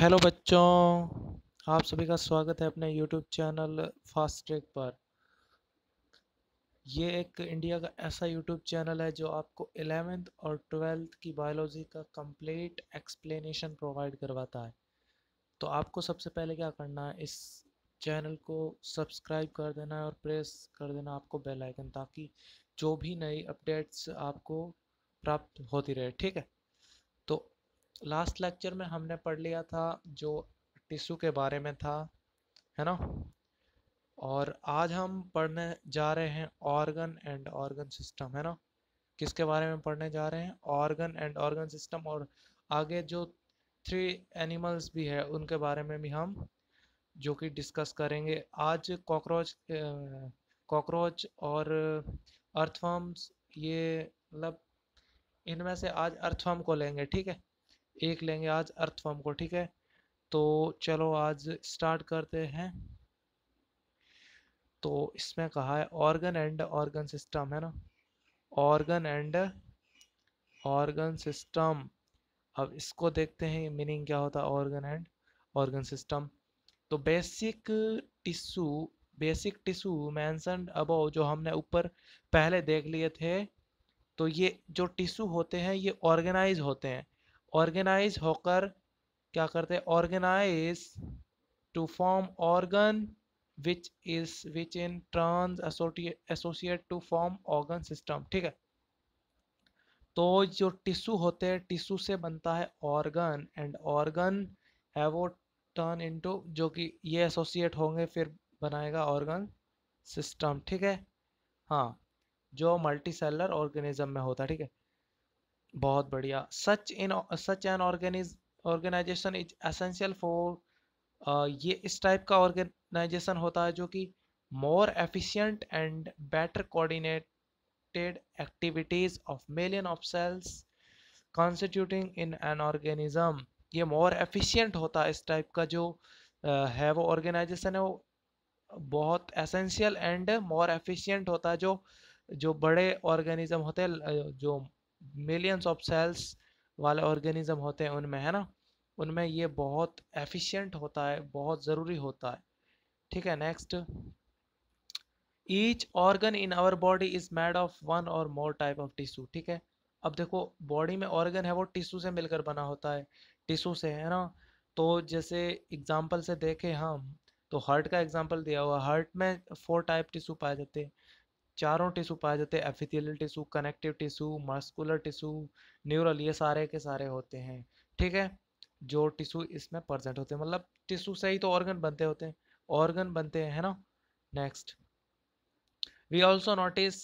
Hello बच्चों आप सभी का स्वागत है अपने यूट्यूब चैनल फास्ट ट्रैक पर ये एक इंडिया का ऐसा यूट्यूब चैनल है जो आपको एलेवेंथ और ट्वेल्थ की बायोलॉजी का कंप्लीट एक्सप्लेनेशन प्रोवाइड करवाता है तो आपको सबसे पहले क्या करना है इस चैनल को सब्सक्राइब कर देना है और प्रेस कर देना आपको बेल आइकन ताकि जो भी नई अपडेट्स आपको प्राप्त होती रहे ठीक है लास्ट लेक्चर में हमने पढ़ लिया था जो टिश्यू के बारे में था है ना और आज हम पढ़ने जा रहे हैं ऑर्गन एंड ऑर्गन सिस्टम है ना किसके बारे में पढ़ने जा रहे हैं ऑर्गन एंड ऑर्गन सिस्टम और आगे जो थ्री एनिमल्स भी है उनके बारे में भी हम जो कि डिस्कस करेंगे आज कॉकरोच कॉकरोच और अर्थवर्म्स ये मतलब इनमें से आज अर्थफॉर्म को लेंगे ठीक है एक लेंगे आज अर्थ फॉर्म को ठीक है तो चलो आज स्टार्ट करते हैं तो इसमें कहा है ऑर्गन एंड ऑर्गन सिस्टम है ना ऑर्गन एंड ऑर्गन सिस्टम अब इसको देखते हैं मीनिंग क्या होता है ऑर्गन एंड ऑर्गन सिस्टम तो बेसिक टिश्यू बेसिक टिश्यू मैं अबव जो हमने ऊपर पहले देख लिए थे तो ये जो टिश्यू होते हैं ये ऑर्गेनाइज होते हैं ऑर्गेनाइज होकर क्या करते हैं organize to form organ which is which in turn associate to form organ system ठीक है तो जो टिश्यू होते हैं टिश्यू से बनता है ऑर्गन एंड ऑर्गन है वो टर्न इनटू जो कि ये एसोसिएट होंगे फिर बनाएगा ऑर्गन सिस्टम ठीक है हाँ जो मल्टी सेलर ऑर्गेनिज्म में होता है ठीक है बहुत बढ़िया such in such an organize organization is essential for ये इस टाइप का ऑर्गेनाइजेशन होता है जो कि more efficient and better coordinated activities of million of cells constituting in an organism ये मोर एफिशिएंट होता है इस टाइप का जो uh, है वो ऑर्गेनाइजेशन है वो बहुत एसेंशियल एंड मोर एफिशिएंट होता है जो जो बड़े ऑर्गेनिज्म होते हैं जो मिलियंस ऑफ सेल्स वाले ऑर्गेनिज्म होते हैं उनमें है ना उनमें ये बहुत एफिशिएंट होता है बहुत ज़रूरी होता है ठीक है next each organ in our body is made of one और मोर टाइप ऑफ टिश्यू ठीक है अब देखो बॉडी में ऑर्गन है वो टिश्यू से मिलकर बना होता है टिश्यू से है ना तो जैसे एग्जाम्पल से देखें हम तो हार्ट का एग्जाम्पल दिया हुआ हार्ट में फोर टाइप टिश्यू पाए जाते हैं चारों टिशू पाए जाते हैं epithelial tissue connective tissue muscular tissue neural ये सारे के सारे होते हैं ठीक है जो टिशू इसमें प्रजेंट होते हैं मतलब टिशू से ही तो ऑर्गन बनते होते हैं ऑर्गन बनते हैं ना next we also notice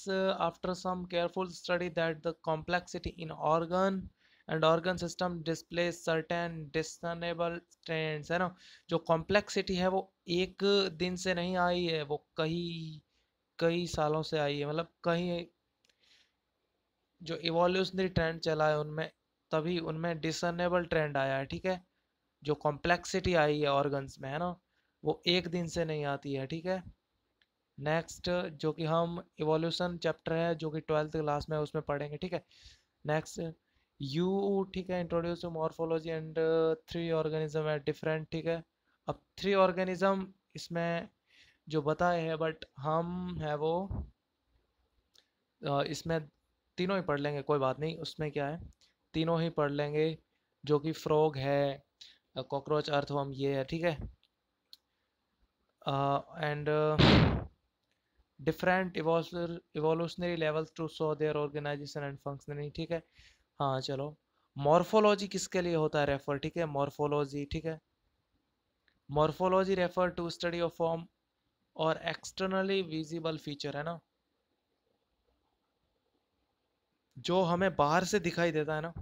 after some careful study that the complexity in organ and organ system display certain discernible trends है ना जो कॉम्प्लेक्सिटी है वो एक दिन से नहीं आई है वो कहीं कई सालों से आई है मतलब कहीं जो इवोल्यूशनरी ट्रेंड चला है उनमें तभी उनमें डिसनेबल ट्रेंड आया है ठीक है जो कॉम्प्लेक्सिटी आई है ऑर्गन्स में है ना वो एक दिन से नहीं आती है ठीक है नेक्स्ट जो कि हम इवोल्यूशन चैप्टर है जो कि ट्वेल्थ क्लास में उसमें पढ़ेंगे ठीक है नेक्स्ट यू ठीक है introduce to morphology and three organism है डिफरेंट ठीक है अब थ्री ऑर्गेनिज्म इसमें जो बताए हैं बट हम है वो इसमें तीनों ही पढ़ लेंगे कोई बात नहीं उसमें क्या है तीनों ही पढ़ लेंगे जो कि फ्रॉग है कॉकरोच अर्थ हम ये है ठीक है and different evolutionary levels to show their organization and functioning ठीक है हाँ चलो मॉर्फोलॉजी किसके लिए होता है रेफर ठीक है मॉर्फोलॉजी ठीक है morphology refer to study of form और एक्सटर्नली विजिबल फीचर है ना जो हमें बाहर से दिखाई देता है ना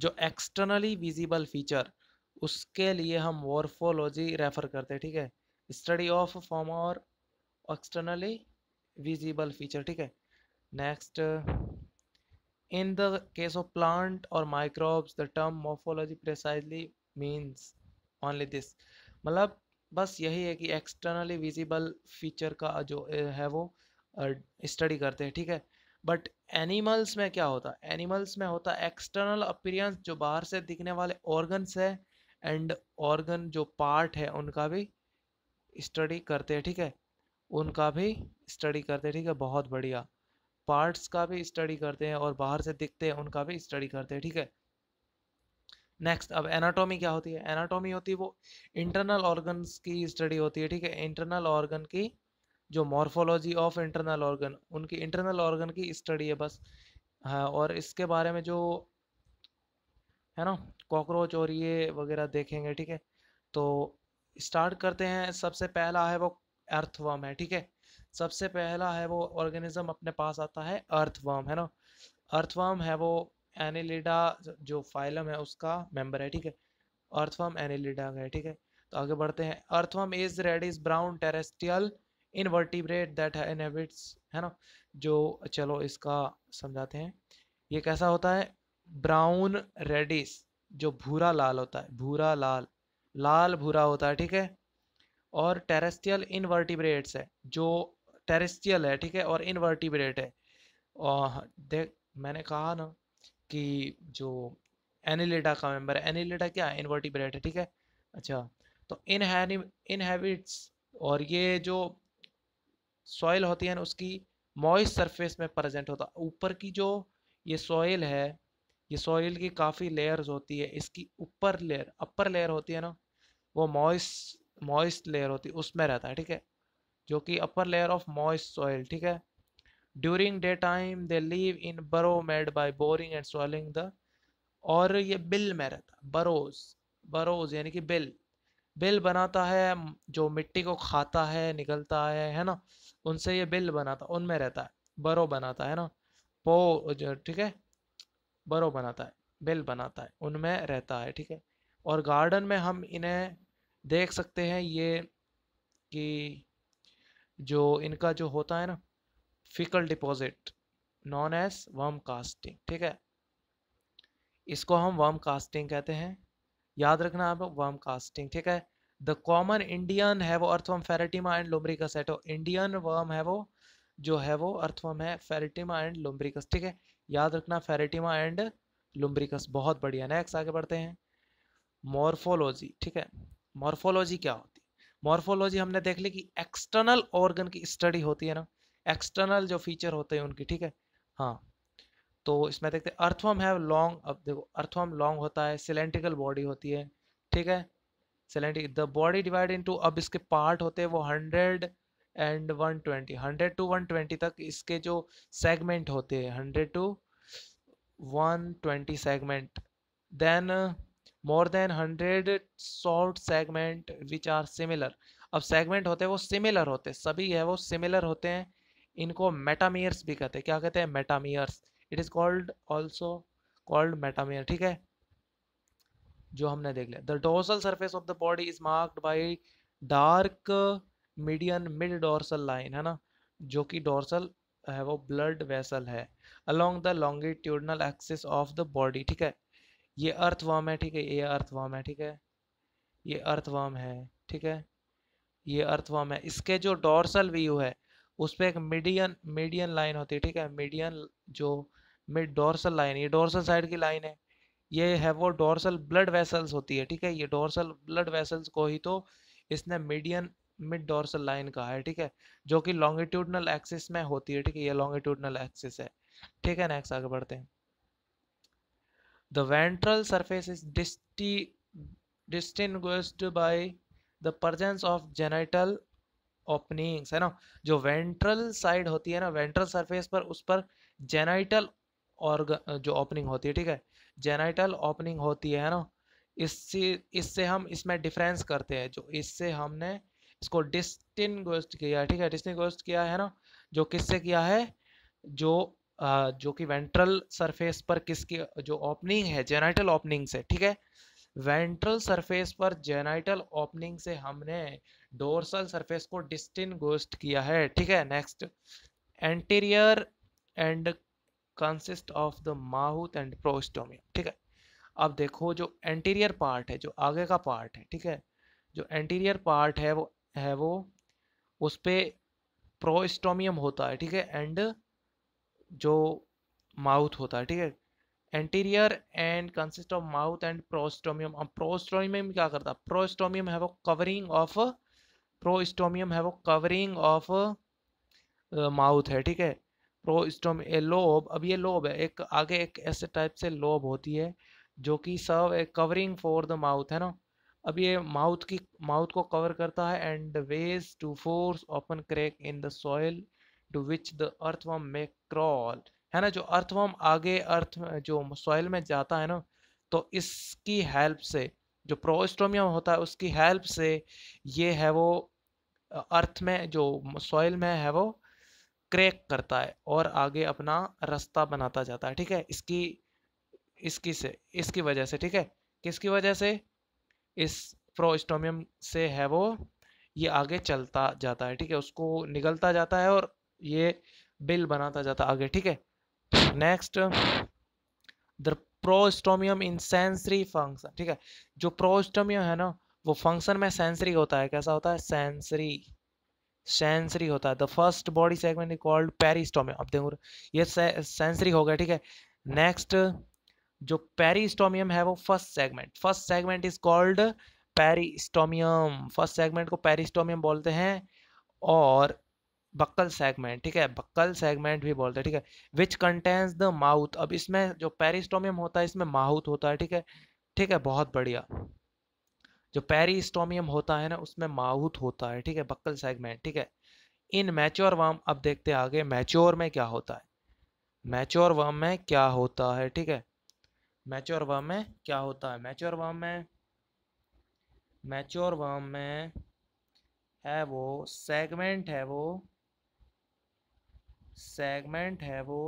जो एक्सटर्नली विजिबल फीचर उसके लिए हम वॉर्फोलॉजी रेफर करते हैं ठीक है स्टडी ऑफ फॉर्म और एक्सटर्नली विजिबल फीचर ठीक है next in the case of plant और microbes the term morphology precisely means only this मतलब बस यही है कि एक्सटर्नली विजिबल फीचर का जो है वो स्टडी करते हैं ठीक है बट एनिमल्स में क्या होता है एनिमल्स में होता है एक्सटर्नल अपीरियंस जो बाहर से दिखने वाले ऑर्गन्स है एंड ऑर्गन जो पार्ट है उनका भी स्टडी करते हैं ठीक है उनका भी स्टडी करते हैं ठीक है बहुत बढ़िया पार्ट्स का भी स्टडी करते हैं और बाहर से दिखते हैं उनका भी स्टडी करते हैं ठीक है नेक्स्ट अब एनाटॉमी क्या होती है एनाटॉमी होती है वो इंटरनल ऑर्गन्स की स्टडी होती है ठीक है इंटरनल ऑर्गन की जो मॉर्फोलॉजी ऑफ इंटरनल ऑर्गन उनकी इंटरनल ऑर्गन की स्टडी है बस हाँ और इसके बारे में जो है ना कॉकरोच और ये वगैरह देखेंगे ठीक है तो स्टार्ट करते हैं सबसे पहला है वो अर्थवर्म है ठीक है सबसे पहला है वो ऑर्गेनिज्म अपने पास आता है अर्थवर्म है ना अर्थवर्म है वो एनिलिडा जो फाइलम है उसका मेंबर है ठीक है अर्थवर्म एनिलिडा का है ठीक है तो आगे बढ़ते हैं earthworm is is brown invertebrate that inhabits है ना जो चलो इसका समझाते हैं ये कैसा होता है ब्राउन रेडिस जो भूरा लाल होता है भूरा लाल लाल भूरा होता है ठीक है और टेरेस्टियल इनवर्टिब्रेट्स है जो टेरेस्टियल है ठीक है और इनवर्टिब्रेट है और देख मैंने कहा ना कि जो एनिलेटा का मेंबर एनिलेटा क्या इनवर्टिब्रेट है ठीक है अच्छा तो इन इनहेबिट्स और ये जो सॉइल होती है ना उसकी मॉइस्ट सरफेस में प्रेजेंट होता ऊपर की जो ये सॉइल है ये सॉइल की काफ़ी लेयर्स होती है इसकी ऊपर लेयर अपर लेयर होती है ना वो मॉइस्ट मॉइस्ट लेयर होती है उसमें रहता है ठीक है जो कि upper layer of moist soil ठीक है during day time they live in burrow made by boring and swallowing the और ये बिल में रहता बरोज बरोज यानी कि बिल बिल बनाता है जो मिट्टी को खाता है निकलता है है ना उनसे ये बिल बनाता उनमें रहता है बरो बनाता है ना पो ठीक है बरो बनाता है बिल बनाता है उनमें रहता है ठीक है और गार्डन में हम इन्हें देख सकते हैं ये कि जो इनका जो होता है ना faecal deposit known as worm casting ठीक है इसको हम वर्म कास्टिंग कहते हैं याद रखना आप वर्म कास्टिंग ठीक है द कॉमन इंडियन है वो अर्थवर्म फेरेटिमा एंड लुम्ब्रिकस है तो इंडियन वर्म है वो जो है वो अर्थवर्म है फेरेटिमा एंड लुम्ब्रिकस ठीक है याद रखना फेरेटिमा एंड लुम्ब्रिकस बहुत बढ़िया नेक्स्ट आगे बढ़ते हैं मॉर्फोलॉजी ठीक है मॉर्फोलॉजी क्या होती है मॉर्फोलॉजी हमने देख ली कि एक्सटर्नल ऑर्गन की स्टडी होती है ना एक्सटर्नल जो फीचर होते हैं उनकी ठीक है हाँ तो इसमें देखते हैं अर्थवम है लॉन्ग अब देखो अर्थवम लॉन्ग होता है सिलेंट्रिकल बॉडी होती है ठीक है cylindric the body divide into अब इसके पार्ट होते हैं वो hundred and one twenty hundred to one twenty तक इसके जो सेगमेंट होते हैं hundred to one twenty segment then more than hundred short segment which are similar अब सेगमेंट होते हैं वो सिमिलर होते हैं सभी है वो सिमिलर होते हैं इनको मेटामियर्स भी कहते हैं क्या कहते हैं metameres it is called also called metamere ठीक है जो हमने देख लिया the dorsal surface of the body is marked by dark median mid dorsal line है ना जो कि डोर्सल है वो ब्लड वेसल है along the longitudinal axis of the body ठीक है ये अर्थवर्म है ठीक है ये अर्थवर्म है ठीक है ये अर्थवर्म है ठीक है ये अर्थवर्म है इसके जो डोर्सल व्यू है उस पर एक मीडियन मीडियन लाइन होती है ठीक है मीडियन जो मिड डोर्सल लाइन ये डोर्सल साइड की लाइन है ये है वो डोर्सल ब्लड वेसल्स होती है ठीक है ये डोर्सल ब्लड वेसल्स को ही तो इसने मीडियन मिड डोर्सल लाइन कहा है ठीक है जो कि लॉन्गिट्यूडनल एक्सिस में होती है ठीक है ये लॉन्गिट्यूडनल एक्सिस है ठीक है नेक्स्ट आगे बढ़ते हैं द वेंट्रल सरफेस इज डिस्टी distinguished by the presence of genital openings है ना जो वेंट्रल साइड होती है ना वेंट्रल सरफेस पर उस पर जेनाइटल ऑर्ग जो ओपनिंग होती है ठीक है जेनाइटल ओपनिंग होती है ना इससे इससे हम इसमें डिफरेंस करते हैं जो इससे हमने इसको डिस्टिंग किया है ठीक है डिस्टिंग किया है ना जो किससे किया है जो आ, जो कि वेंट्रल सरफेस पर किसकी जो ओपनिंग है जेनाइटल ओपनिंग से ठीक है वेंट्रल सरफेस पर जेनाइटल ओपनिंग से हमने डोरसल सरफेस को डिस्टिन किया है ठीक है next anterior end consist of the mouth and prostomium ठीक है अब देखो जो एंटीरियर पार्ट है जो आगे का पार्ट है ठीक है जो एंटीरियर पार्ट है वो है वो उस पर प्रोस्टोमियम होता है ठीक है एंड जो माउथ होता है ठीक है anterior end consist of mouth and prostomium अब प्रोस्टोमियम क्या करता है प्रोस्टोमियम है वो कवरिंग ऑफ प्रोस्टोमियम है वो कवरिंग ऑफ माउथ है ठीक है प्रोस्टोम लोब अब ये लोब है एक आगे एक ऐसे टाइप से लोब होती है जो कि सब कवरिंग फॉर द माउथ है ना अब ये माउथ की माउथ को कवर करता है and wedge to force open crack in the soil to which the earthworm may crawl है ना जो अर्थवर्म आगे अर्थ जो सॉइल में जाता है ना तो इसकी हेल्प से जो प्रोस्टोमियम होता है उसकी हेल्प से ये है वो अर्थ में जो सॉइल में है वो क्रैक करता है और आगे अपना रास्ता बनाता जाता है ठीक है इसकी इसकी से इसकी वजह से ठीक है किसकी वजह से इस प्रोस्टोमियम से है वो ये आगे चलता जाता है ठीक है उसको निगलता जाता है और ये बिल बनाता जाता आगे ठीक है next the prostomium in sensory function ठीक है जो प्रोस्टोमियम है ना वो फंक्शन में सेंसरी होता है कैसा होता है सेंसरी सेंसरी होता है the first body segment is called peristomium अब देखो ये सेंसरी हो गया ठीक है नेक्स्ट जो पेरिस्टोमियम है वो first segment first segment is called peristomium first segment को पेरिस्टोमियम बोलते हैं और बक्कल सेगमेंट ठीक है बक्कल सेगमेंट भी बोलते हैं ठीक है विच कंटेन्स द माउथ अब इसमें जो पेरिस्टोमियम होता है इसमें माउथ होता है ठीक है ठीक है बहुत बढ़िया जो पेरीस्टोमियम होता है ना उसमें माउथ होता है ठीक है बक्कल सेगमेंट ठीक है इन मैच्योर वर्म अब देखते हैं आगे मैच्योर में क्या होता है मैच्योर वर्म में क्या होता है ठीक है मैच्योर वर्म में क्या होता है मैच्योर वर्म में मैच्योर वर्म में है वो सेगमेंट है वो सेगमेंट है वो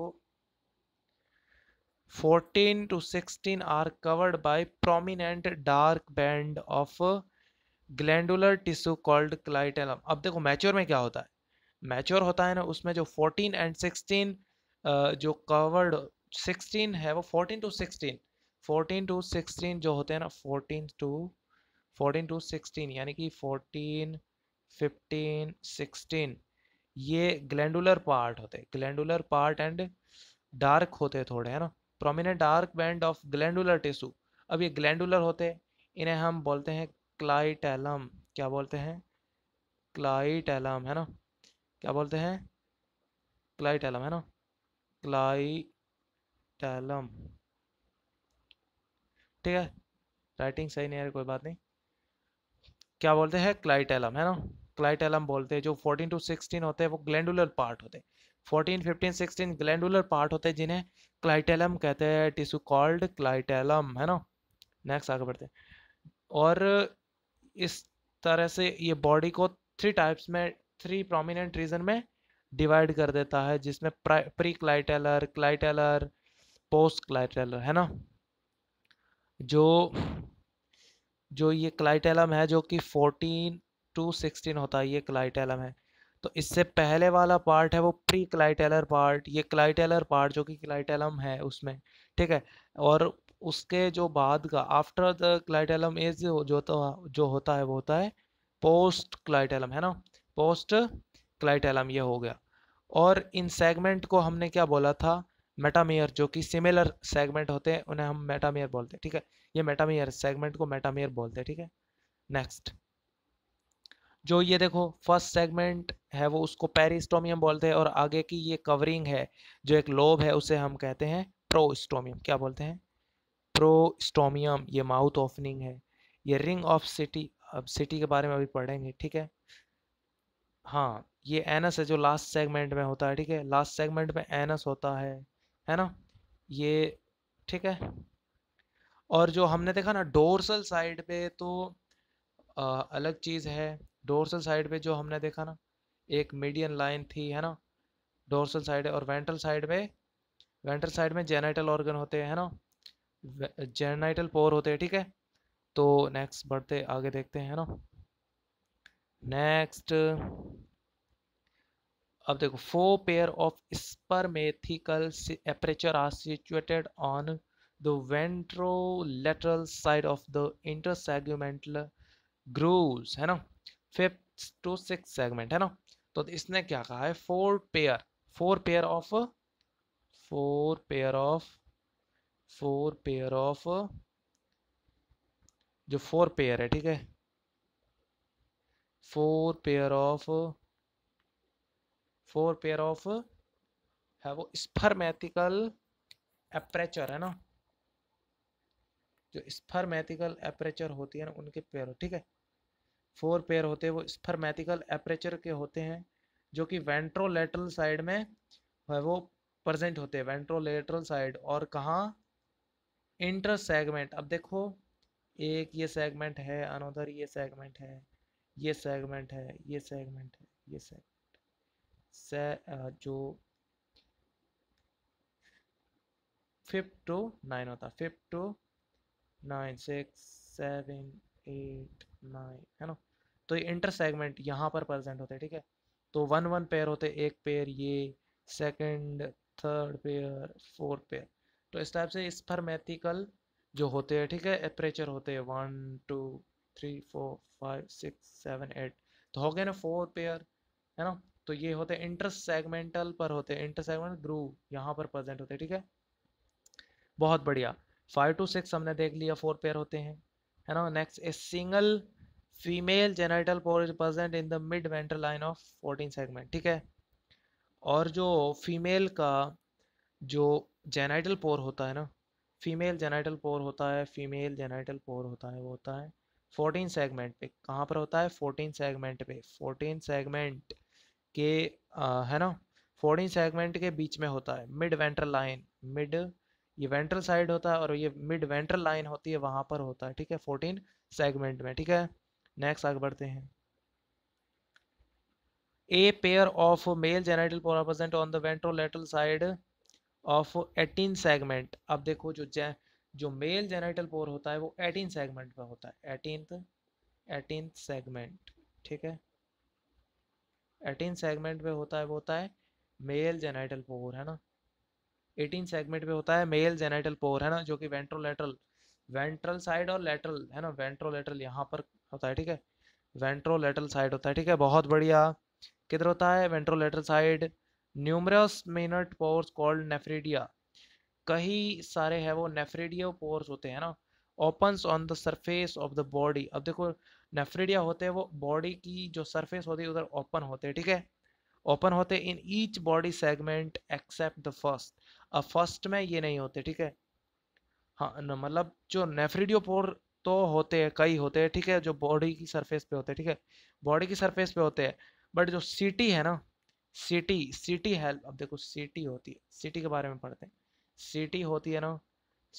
14 to 16 are covered by prominent dark band of glandular tissue called clitellum अब देखो मैच्योर में क्या होता है मैच्योर होता है ना उसमें जो 14 एंड 16 जो कवर्ड 16 है वो 14 टू 16 14 टू 16 जो होते हैं ना 14 टू 14 टू 16 यानी कि 14 15 16 ये ग्लैंडुलर पार्ट होते हैं ग्लैंडुलर पार्ट एंड डार्क होते थोड़े है ना prominent dark band of glandular tissue अब ये ग्लैंडुलर होते हैं इन्हें हम बोलते हैं क्लाइटैलम क्या बोलते हैं क्लाइटैलम है ना क्या बोलते हैं क्लाइटैलम है ना क्लाइटैलम ठीक है राइटिंग सही नहीं है कोई बात नहीं क्या बोलते हैं क्लाइटैलम है ना क्लाइटैलम बोलते हैं जो 14 टू 16 होते हैं वो ग्लैंडुलर पार्ट होते हैं fourteen fifteen sixteen glandular part होते हैं जिन्हें क्लाइटेलम कहते हैं टिश्यू कॉल्ड क्लाइटेलम है ना नेक्स्ट आगे बढ़ते हैं और इस तरह से ये बॉडी को थ्री टाइप्स में थ्री प्रोमिनेंट रीजन में डिवाइड कर देता है जिसमें pre clitellar clitellar post clitellar है ना जो जो ये क्लाइटेलम है जो कि फोर्टीन टू सिक्सटीन होता है ये क्लाइटेलम है तो इससे पहले वाला पार्ट है वो प्री क्लाइटेलर पार्ट ये क्लाइटेलर पार्ट जो कि क्लाइटेलम है उसमें ठीक है और उसके जो बाद का आफ्टर द क्लाइटेलम एज जो तो, जो होता है वो होता है पोस्ट क्लाइटेलम है ना पोस्ट क्लाइटेलम ये हो गया और इन सेगमेंट को हमने क्या बोला था मेटामेयर जो कि सिमिलर सेगमेंट होते हैं उन्हें हम मेटामेयर बोलते हैं ठीक है ये मेटामेयर सेगमेंट को मेटामेयर बोलते हैं ठीक है नेक्स्ट जो ये देखो फर्स्ट सेगमेंट है वो उसको पेरिस्टोमियम बोलते हैं और आगे की ये कवरिंग है जो एक लोब है उसे हम कहते हैं प्रोस्टोमियम क्या बोलते हैं प्रोस्टोमियम ये माउथ ओपनिंग है ये रिंग ऑफ सिटी अब सिटी के बारे में अभी पढ़ेंगे ठीक है हाँ ये एनस है जो लास्ट सेगमेंट में होता है ठीक है लास्ट सेगमेंट में एनस होता है है ना ये ठीक है और जो हमने देखा ना डोरसल साइड पे तो आ, अलग चीज़ है डोर्सल साइड पे जो हमने देखा ना एक मीडियन लाइन थी है ना डोर्सल साइड और वेंट्रल साइड में वेंट्रल साइड में जेनाइटल ऑर्गन होते हैं ना जेनाइटल पोर होते हैं ठीक है तो नेक्स्ट बढ़ते आगे देखते हैं ना नेक्स्ट अब देखो four pair of spermathecal aperture are situated on the ventrolateral side of the intersegmental grooves है ना फिफ्थ टू सिक्स सेगमेंट है ना तो इसने क्या कहा है four pair four pair of four pair of four pair of जो फोर पेयर है ठीक है four pair of four pair of है वो स्फरमैथिकल एपरेचर है ना जो स्फरमैथिकल एपरेचर होती है ना उनके पेयर ठीक है फोर पेयर होते हैं वो स्पर्मेटिकल एपरेचर के होते हैं जो कि वेंट्रोलेटरल साइड में है वो प्रेजेंट होते हैं वेंट्रोलेटरल साइड और कहाँ इंटर सेगमेंट अब देखो एक ये सेगमेंट है अनोदर ये सेगमेंट है ये सेगमेंट है ये सेगमेंट है ये सेगमेंट से जो फिफ्थ टू नाइन होता fifth to nine six seven eight nine है ना तो ये इंटर सेगमेंट यहाँ पर प्रेजेंट होते हैं ठीक है तो वन वन पेयर होते एक पेयर ये second third pair fourth pair तो इस टाइप से इस पर मैथिकल जो होते हैं ठीक है एपरेचर होते हैं one two three four five six seven eight तो हो गए ना फोर पेयर है ना तो ये होते हैं इंटर सेगमेंटल पर होते हैं इंटर सेगमेंट ग्रू यहाँ पर प्रेजेंट होते हैं ठीक है बहुत बढ़िया फाइव टू सिक्स हमने देख लिया फोर पेयर होते हैं है ना next a single female genital pore is present in the mid ventral line of fourteen segment ठीक है और जो फीमेल का जो जेनाइटल पोर होता है ना फीमेल जेनाइटल पोर होता है फीमेल जेनाइटल पोर होता है वो होता है फोर्टीन सेगमेंट पे कहाँ पर होता है फोर्टीन सेगमेंट पे फोर्टीन सेगमेंट के आ, है ना फोर्टीन सेगमेंट के बीच में होता है मिड वेंट्रल लाइन मिड ये वेंट्रल साइड होता है और ये मिड वेंट्रल लाइन होती है वहाँ पर होता है ठीक है फोर्टीन सेगमेंट में ठीक है नेक्स्ट आगे बढ़ते हैं a pair of male genital pore present on the ventrolateral side of eighteen segment अब देखो जो जै जो मेल जेनाइटल पोर होता है वो एटीन सेगमेंट का होता है एटीन एटीन सेगमेंट ठीक है एटीन सेगमेंट पे होता है वो होता है मेल जेनाइटल पोर है ना एटीन सेगमेंट पे होता है मेल जेनाइटल पोर है ना जो कि वेंट्रोलेटरल वेंट्रल साइड और लेटरल है ना वेंट्रोलेटरल यहाँ पर होता है ठीक है वेंट्रोलेटल साइड होता है ठीक है बहुत बढ़िया किधर होता है ventrolateral side numerous minute pores called nephridia कई सारे है वो नेफ्रीडियो पोर्स होते हैं ना opens on the surface of the body अब देखो नेफ्रीडिया होते हैं वो बॉडी की जो सरफेस होती है उधर ओपन होते हैं ठीक है ओपन होते in each body segment except the first अब फर्स्ट में ये नहीं होते ठीक है हाँ मतलब जो नेफ्रीडियो पोर तो होते हैं कई होते हैं ठीक है जो बॉडी की सरफेस पे होते हैं ठीक है बॉडी की सरफेस पे होते हैं बट जो सिटी है ना सिटी सिटी हेल्प अब देखो सिटी होती है सिटी के बारे में पढ़ते हैं सिटी होती है ना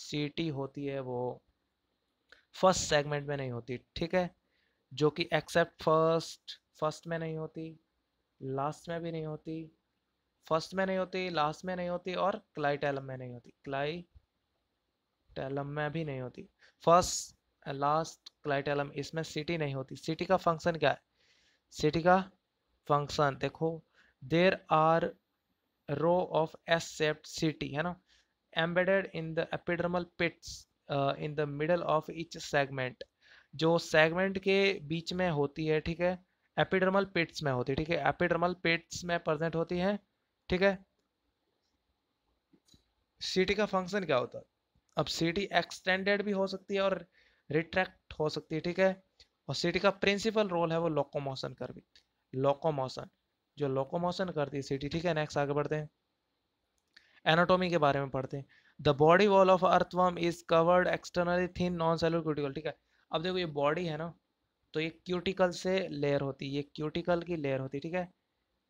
सिटी होती है वो फर्स्ट सेगमेंट में नहीं होती ठीक है जो कि एक्सेप्ट फर्स्ट फर्स्ट में नहीं होती लास्ट में भी नहीं होती फर्स्ट में नहीं होती लास्ट में नहीं होती और क्लाइटेलम में नहीं होती क्लाई टैलम में भी नहीं होती फर्स्ट लास्ट क्लाइटेलम इसमें सिटी नहीं होती सिटी का फंक्शन क्या है सिटी का फंक्शन देखो there are row of S shaped setae है ना embedded in the epidermal pits in the middle of each segment जो सेगमेंट के बीच में होती है ठीक है एपिडर्मल पिट्स में होती है ठीक है एपिडर्मल पिट्स में प्रेजेंट होती है ठीक है सिटी का फंक्शन क्या होता है अब सिटी एक्सटेंडेड भी हो सकती है और रिट्रैक्ट हो सकती है ठीक है और सिटी का प्रिंसिपल रोल है वो लोकोमोशन कर भी लोकोमोशन जो लोकोमोशन करती है सिटी ठीक है नेक्स्ट आगे बढ़ते हैं एनाटोमी के बारे में पढ़ते हैं the body wall of earthworm is covered externally thin non cellular cuticle ठीक है अब देखो ये बॉडी है ना तो ये क्यूटिकल से लेयर होती है ये क्यूटिकल की लेयर होती है ठीक है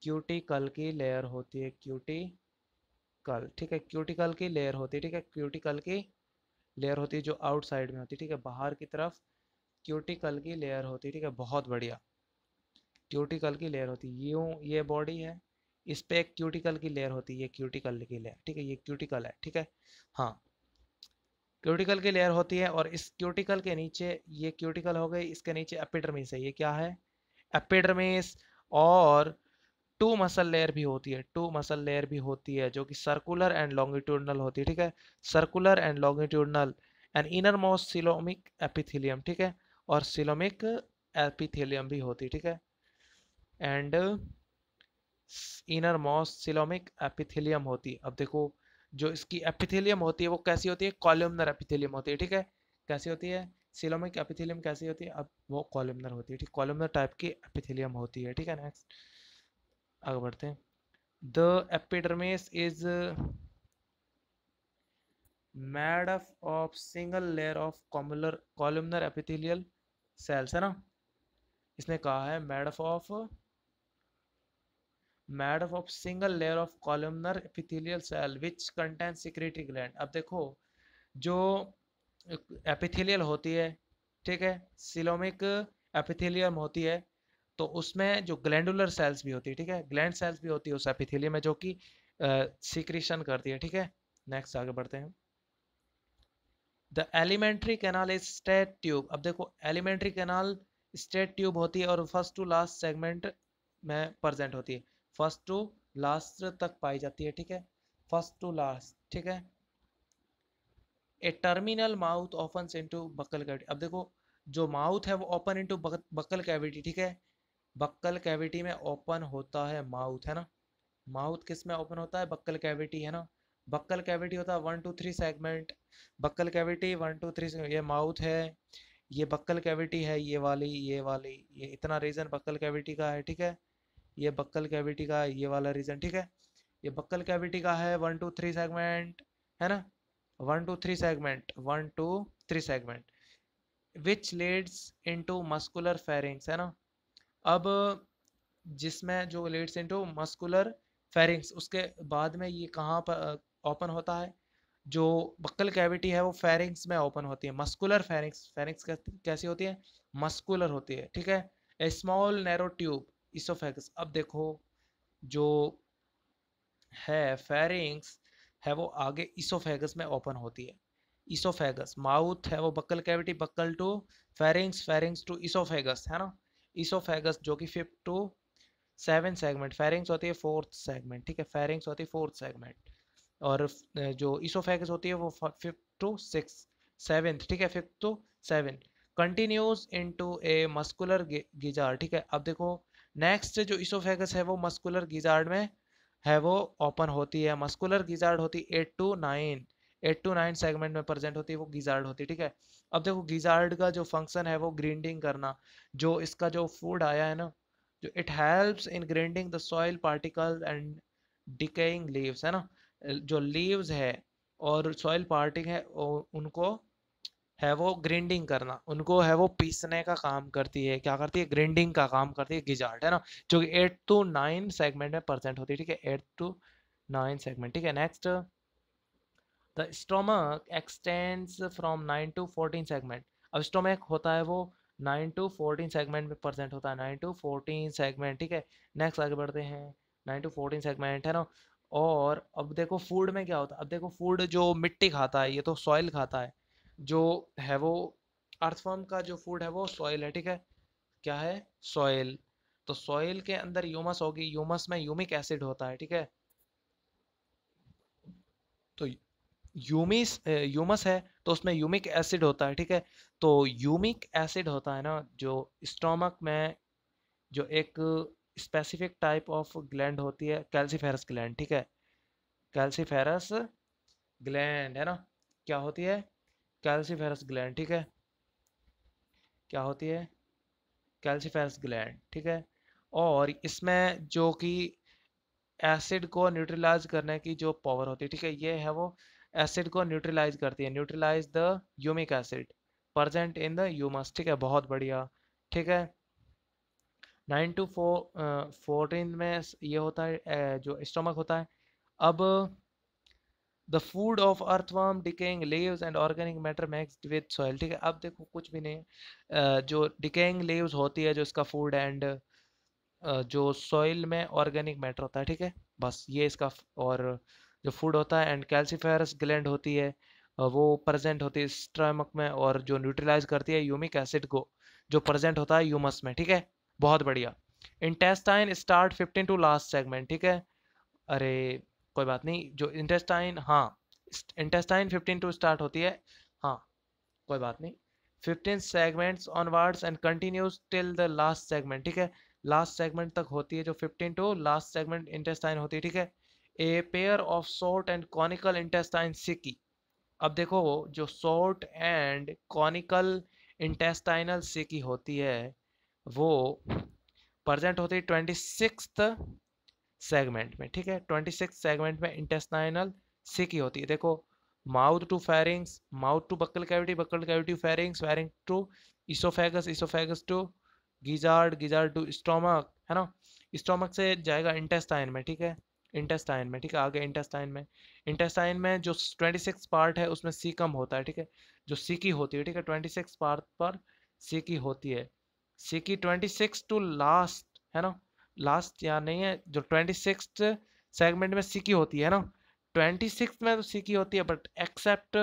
क्यूटिकल की लेयर होती है क्यूटिकल ठीक है क्यूटिकल की लेयर होती है ठीक है क्यूटिकल की लेयर होती है जो आउटसाइड में होती है ठीक है बाहर की तरफ क्यूटिकल की लेयर होती है ठीक है बहुत बढ़िया क्यूटिकल की लेयर होती है यूँ ये बॉडी है इस पर एक क्यूटिकल की लेयर होती है ये क्यूटिकल की लेयर ठीक है ये क्यूटिकल है ठीक है हाँ क्यूटिकल की लेयर होती है और इस क्यूटिकल के नीचे ये क्यूटिकल हो गई इसके नीचे एपिडर्मिस है ये क्या है एपिडर्मिस और टू मसल लेयर भी होती है टू मसल लेयर भी होती है जो कि सर्कुलर एंड लॉन्गिट्यूडनल होती है ठीक है circular and longitudinal and innermost coelomic epithelium ठीक है और सिलोमिक एपिथिलियम भी होती है ठीक है and innermost coelomic epithelium होती है अब देखो जो इसकी एपिथिलियम होती है वो कैसी होती है कॉल्यूमनर एपिथिलियम होती है ठीक है कैसी होती है सिलोमिक एपिथिलियम कैसी होती है अब वो कॉल्यूमनर होती है ठीक कॉल्यूमनर टाइप की एपिथिलियम होती है ठीक है नेक्स्ट आगे बढ़ते हैं the epidermis is made up of single layer of columnar columnar epithelial cells है ना इसने कहा है made up of made up of single layer of columnar epithelial cell which contain secretory gland अब देखो जो एपिथेलियल होती है ठीक है सिलोमिक एपिथेलियम होती है तो उसमें जो ग्लैंडुलर सेल्स भी होती है ठीक है ग्लैंड सेल्स भी होती है उस एपिथेलियम में जो कि सिक्रीशन करती है ठीक है नेक्स्ट आगे बढ़ते हैं the alimentary canal is straight tube अब देखो एलिमेंट्री कैनाल स्टेट ट्यूब होती है और फर्स्ट टू लास्ट सेगमेंट में प्रेजेंट होती है फर्स्ट टू लास्ट तक पाई जाती है ठीक है फर्स्ट टू लास्ट ठीक है a terminal mouth open into buccal cavity अब देखो जो माउथ है वो ओपन इंटू बकल कैविटी ठीक है बक्कल कैविटी में ओपन होता है माउथ है ना माउथ किस में ओपन होता है बक्कल कैविटी है ना बक्कल कैविटी होता है one two three segment buccal cavity one two three ये माउथ है ये बक्कल कैविटी है ये वाली ये वाली ये इतना रीज़न बक्कल कैविटी का है ठीक है ये बक्कल कैविटी का ये वाला रीज़न ठीक है ये बक्कल कैविटी का है वन टू थ्री सेगमेंट है ना one two three segment one two three segment which leads into muscular pharynx है ना अब जिसमें जो लेट सेंट हो मस्कुलर फेरिंग्स उसके बाद में ये कहाँ पर ओपन होता है जो बक्कल कैविटी है वो फेरिंग्स में ओपन होती है मस्कुलर फेरिंग्स फेरिंग्स कैसी होती है मस्कुलर होती है ठीक है a small narrow tube oesophagus अब देखो जो है फेरिंग्स है वो आगे इसोफेगस में ओपन होती है इसोफेगस माउथ है वो buccal cavity buccal to pharynx pharynx to oesophagus है ना ईसोफेगस जो कि fifth to seven segment pharynx होती है फोर्थ सेगमेंट ठीक है फेरिंग्स होती है फोर्थ सेगमेंट और जो ईसोफेगस होती है वो फिफ्थ टू सिक्स सेवेंथ ठीक है fifth to seven continues into a muscular गिजार ठीक है अब देखो नेक्स्ट जो इसोफेगस है वो मस्कुलर गिजार्ड में है वो ओपन होती है मस्कुलर गिजार्ड होती है eight to nine eight to nine segment में प्रेजेंट होती है वो गिजार्ड होती है ठीक है अब देखो गिजार्ड का जो फंक्शन है वो ग्रीनडिंग करना जो इसका जो फूड आया है ना जो it helps in grinding the soil particle and decaying leaves है ना जो लीव्स है और सॉइल पार्टिक है उनको है वो ग्रेंडिंग करना उनको है वो पीसने का काम करती है क्या करती है ग्रेंडिंग का काम करती है गिजार्ड है ना जो कि एट टू नाइन सेगमेंट में परसेंट होती है ठीक है एट टू नाइन सेगमेंट ठीक है next the stomach extends from nine to fourteen segment अब स्टोमक होता है वो नाइन टू फोर्टीन सेगमेंट में प्रजेंट होता है नाइन टू फोर्टीन सेगमेंट ठीक है नेक्स्ट आगे बढ़ते हैं नाइन टू फोर्टीन सेगमेंट है ना और अब देखो फूड में क्या होता है अब देखो फूड जो मिट्टी खाता है ये तो सॉइल खाता है जो है वो अर्थफॉर्म का जो फूड है वो सॉइल है ठीक है क्या है सॉइल तो सॉइल के अंदर यूमस होगी यूमस में यूमिक एसिड होता है ठीक है तो यूमिस यूमस है तो उसमें यूमिक एसिड होता है ठीक है तो यूमिक एसिड होता है ना जो स्टोमक में जो एक स्पेसिफिक टाइप ऑफ ग्लैंड होती है कैल्सीफेरस ग्लैंड ठीक है कैल्सीफेरस ग्लैंड है ना क्या होती है कैल्सीफेरस ग्लैंड ठीक है क्या होती है कैल्सीफेरस ग्लैंड ठीक है और इसमें जो कि एसिड को न्यूट्रलाइज करने की जो पावर होती है ठीक है ये है वो एसिड को न्यूट्रलाइज करती है neutralise the humic acid present in the humus ठीक है बहुत बढ़िया ठीक है नाइन टू फोर फोर्टीन में ये होता है जो स्टोमक होता है अब the food of earthworm decaying leaves and organic matter mixed with soil ठीक है अब देखो कुछ भी नहीं जो डिकेइंग लेव्स होती है जो इसका फूड एंड जो सॉइल में ऑर्गेनिक मैटर होता है ठीक है बस ये इसका और जो फूड होता है एंड कैल्सीफेरस ग्लैंड होती है वो प्रेजेंट होती है स्टमक में और जो न्यूट्रलाइज करती है यूमिक एसिड को जो प्रेजेंट होता है यूमस में ठीक है बहुत बढ़िया intestine start fifteen to last segment ठीक है अरे कोई बात नहीं जो इंटेस्टाइन हाँ इंटेस्टाइन फिफ्टीन टू स्टार्ट होती है हाँ कोई बात नहीं fifteen segments onwards and continues till the last segment ठीक है लास्ट सेगमेंट तक होती है जो fifteen to last segment intestine होती है ठीक है a pair of short and conical intestine caeca अब देखो जो short and conical intestinal caeca होती है वो प्रजेंट होती है ट्वेंटी सिक्स सेगमेंट में ठीक है ट्वेंटी सिक्स सेगमेंट में इंटेस्टाइनल सिकी होती है देखो mouth to pharynx mouth to buccal cavity buccal cavity pharynx pharynx to oesophagus oesophagus to gizzard gizzard to stomach है ना स्टोमक से जाएगा इंटेस्टाइन में ठीक है इंटेस्टाइन में ठीक है आगे इंटेस्टाइन में इंटेस्टाइन में जो ट्वेंटी सिक्स पार्ट है उसमें सी कम होता है ठीक है जो सी की होती है ठीक है ट्वेंटी सिक्स पार्ट पर सी की होती है सी की ट्वेंटी सिक्स टू लास्ट है ना लास्ट या नहीं है जो ट्वेंटी सिक्स सेगमेंट में सी की होती है ना ट्वेंटी सिक्स में तो सी की होती है but except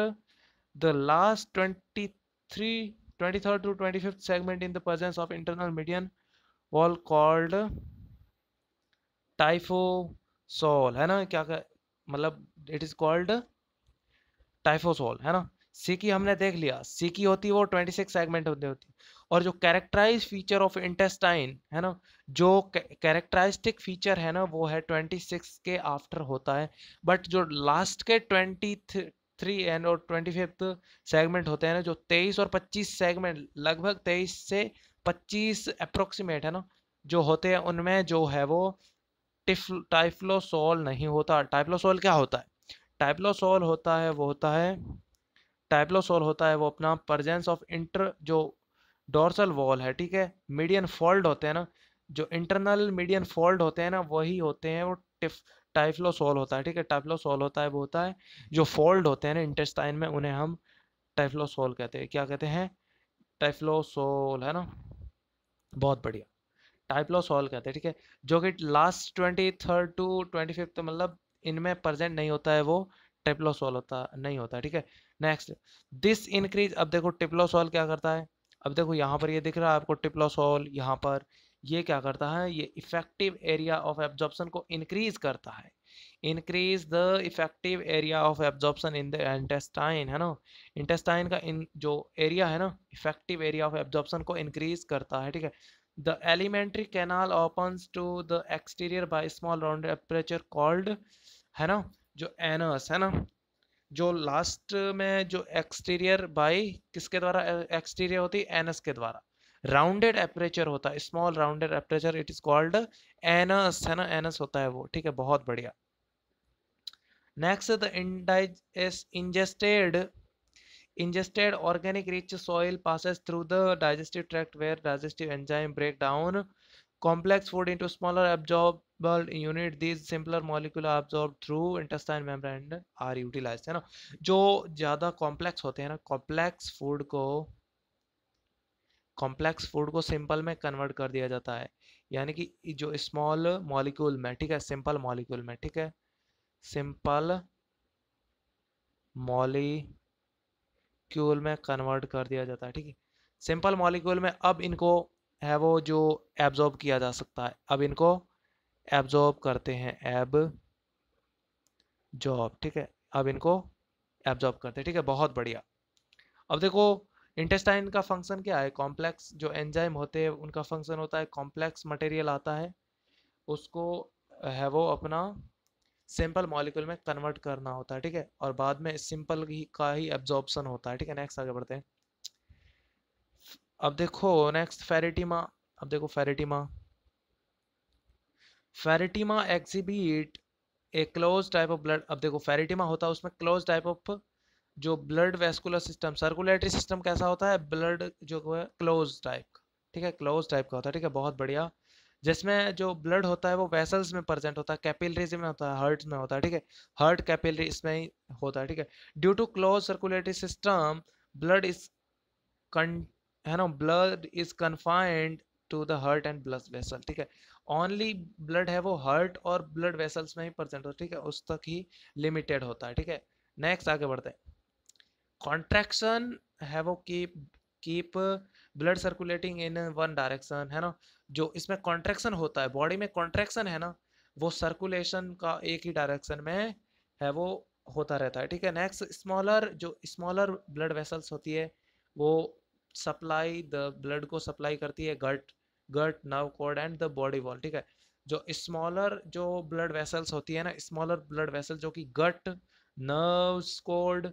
the last twenty three twenty third to twenty fifth segment in the presence of internal median wall called typhlosole है ना क्या मतलब इट इज कॉल्ड टाइफोसोल है ना सीकी हमने देख लिया सीकी होती है वो ट्वेंटी सिक्स सेगमेंट होती होती और जो कैरेक्टराइज फीचर ऑफ इंटेस्टाइन है ना जो कैरेक्टराइस्टिक फीचर है ना वो है ट्वेंटी सिक्स के आफ्टर होता है बट जो लास्ट के ट्वेंटी थ्री एंड और ट्वेंटी फिफ्थ सेगमेंट होते हैं ना जो तेईस और पच्चीस सेगमेंट लगभग तेईस से पच्चीस अप्रोक्सीमेट है ना जो होते हैं उनमें जो है वो टाइफ्लोसोल नहीं होता टाइफ्लोसोल क्या होता है टाइफ्लोसोल होता है वो होता है टाइफ्लोसोल होता है वो अपना प्रजेंस ऑफ इंटर जो डोर्सल वॉल है ठीक है मीडियन फोल्ड होते हैं ना जो इंटरनल मीडियन फोल्ड होते हैं ना वही होते हैं वो टिफ टाइफ्लोसोल होता है ठीक है टाइफ्लोसोल होता है वो होता है जो फोल्ड होते हैं ना इंटेस्टाइन में उन्हें हम टाइफ्लोसोल कहते हैं क्या कहते हैं टाइफ्लोसोल है ना बहुत बढ़िया टाइप लॉ सॉल्व कहते हैं ठीक है जो कि last twenty third to twenty fifth मतलब इनमें प्रजेंट नहीं होता है वो टाइप लॉ सॉल्व होता नहीं होता ठीक है नेक्स्ट दिस इंक्रीज अब देखो टिप लॉ सॉल्व क्या करता है अब देखो यहाँ पर ये यह दिख रहा है आपको टिप लॉ सॉल्व यहाँ पर ये क्या करता है ये इफेक्टिव एरिया ऑफ एब्जॉर्प्शन को इंक्रीज करता है increase the effective area of absorption in the intestine है ना इंटेस्टाइन का इन जो एरिया है ना इफेक्टिव एरिया ऑफ एब्जॉर्प्शन को इंक्रीज करता है ठीक है The alimentary canal opens to the exterior by small round aperture called है ना जो एनस है ना जो लास्ट में जो एक्सटीरियर बाई किसके द्वारा एक्सटीरियर होती है एनस के द्वारा राउंडेड एपरेचर होता है small rounded aperture it is called anus है ना एनस होता है वो ठीक है बहुत बढ़िया next the ingests ingested ingested organic rich soil passes through the digestive tract where digestive enzyme break down complex food into smaller absorbable unit these simpler molecule are absorbed through intestine membrane and are utilized है ना जो ज़्यादा complex होते हैं ना complex food को complex food को simple में कन्वर्ट कर दिया जाता है यानी कि जो स्मॉल मॉलिक्यूल में ठीक है सिंपल मॉलिक्यूल में ठीक है सिंपल मॉली मॉलिक्यूल में कन्वर्ट कर दिया जाता है ठीक है सिंपल मॉलिक्यूल में अब इनको है वो जो एब्जॉर्ब किया जा सकता है अब इनको एब्जॉर्ब करते हैं एब जॉब ठीक है अब इनको एब्जॉर्ब करते हैं ठीक है बहुत बढ़िया अब देखो इंटेस्टाइन का फंक्शन क्या है कॉम्प्लेक्स जो एंजाइम होते हैं उनका फंक्शन होता है कॉम्प्लेक्स मटेरियल आता है उसको है वो अपना सिंपल मॉलिक्यूल में कन्वर्ट करना होता है ठीक है और बाद में सिंपल ही का ही एब्जॉर्बन होता है ठीक है नेक्स्ट आगे बढ़ते हैं अब देखो नेक्स्ट फेरेटिमा अब देखो Pheretima Pheretima exhibit a closed type of blood अब देखो फेरेटिमा होता है उसमें क्लोज टाइप ऑफ जो blood vascular system circulatory system कैसा होता है ब्लड जो है क्लोज टाइप ठीक है क्लोज टाइप का होता है ठीक है बहुत बढ़िया जिसमें जो ब्लड होता है वो वेसल्स में प्रेजेंट होता है कैपिलरीज में होता है हर्ट में होता है ठीक है हर्ट कैपिलरी इसमें ही होता है ठीक है due to closed circulatory system blood is कन है ना blood is confined to the heart and blood vessel ठीक है ओनली ब्लड है वो हर्ट और ब्लड वेसल्स में ही प्रजेंट होता है ठीक है उस तक ही लिमिटेड होता है ठीक है नेक्स्ट आगे बढ़ते हैं कॉन्ट्रैक्शन है वो keep keep blood circulating in one direction है ना जो इसमें कॉन्ट्रेक्शन होता है बॉडी में कॉन्ट्रेक्शन है ना वो सर्कुलेशन का एक ही डायरेक्शन में है वो होता रहता है ठीक है नेक्स्ट स्मॉलर जो स्मॉलर ब्लड वेसल्स होती है वो सप्लाई द ब्लड को सप्लाई करती है gut gut nerve cord and the body wall ठीक है जो स्मॉलर जो ब्लड वेसल्स होती है ना स्मॉलर ब्लड वेसल जो कि gut nerve cord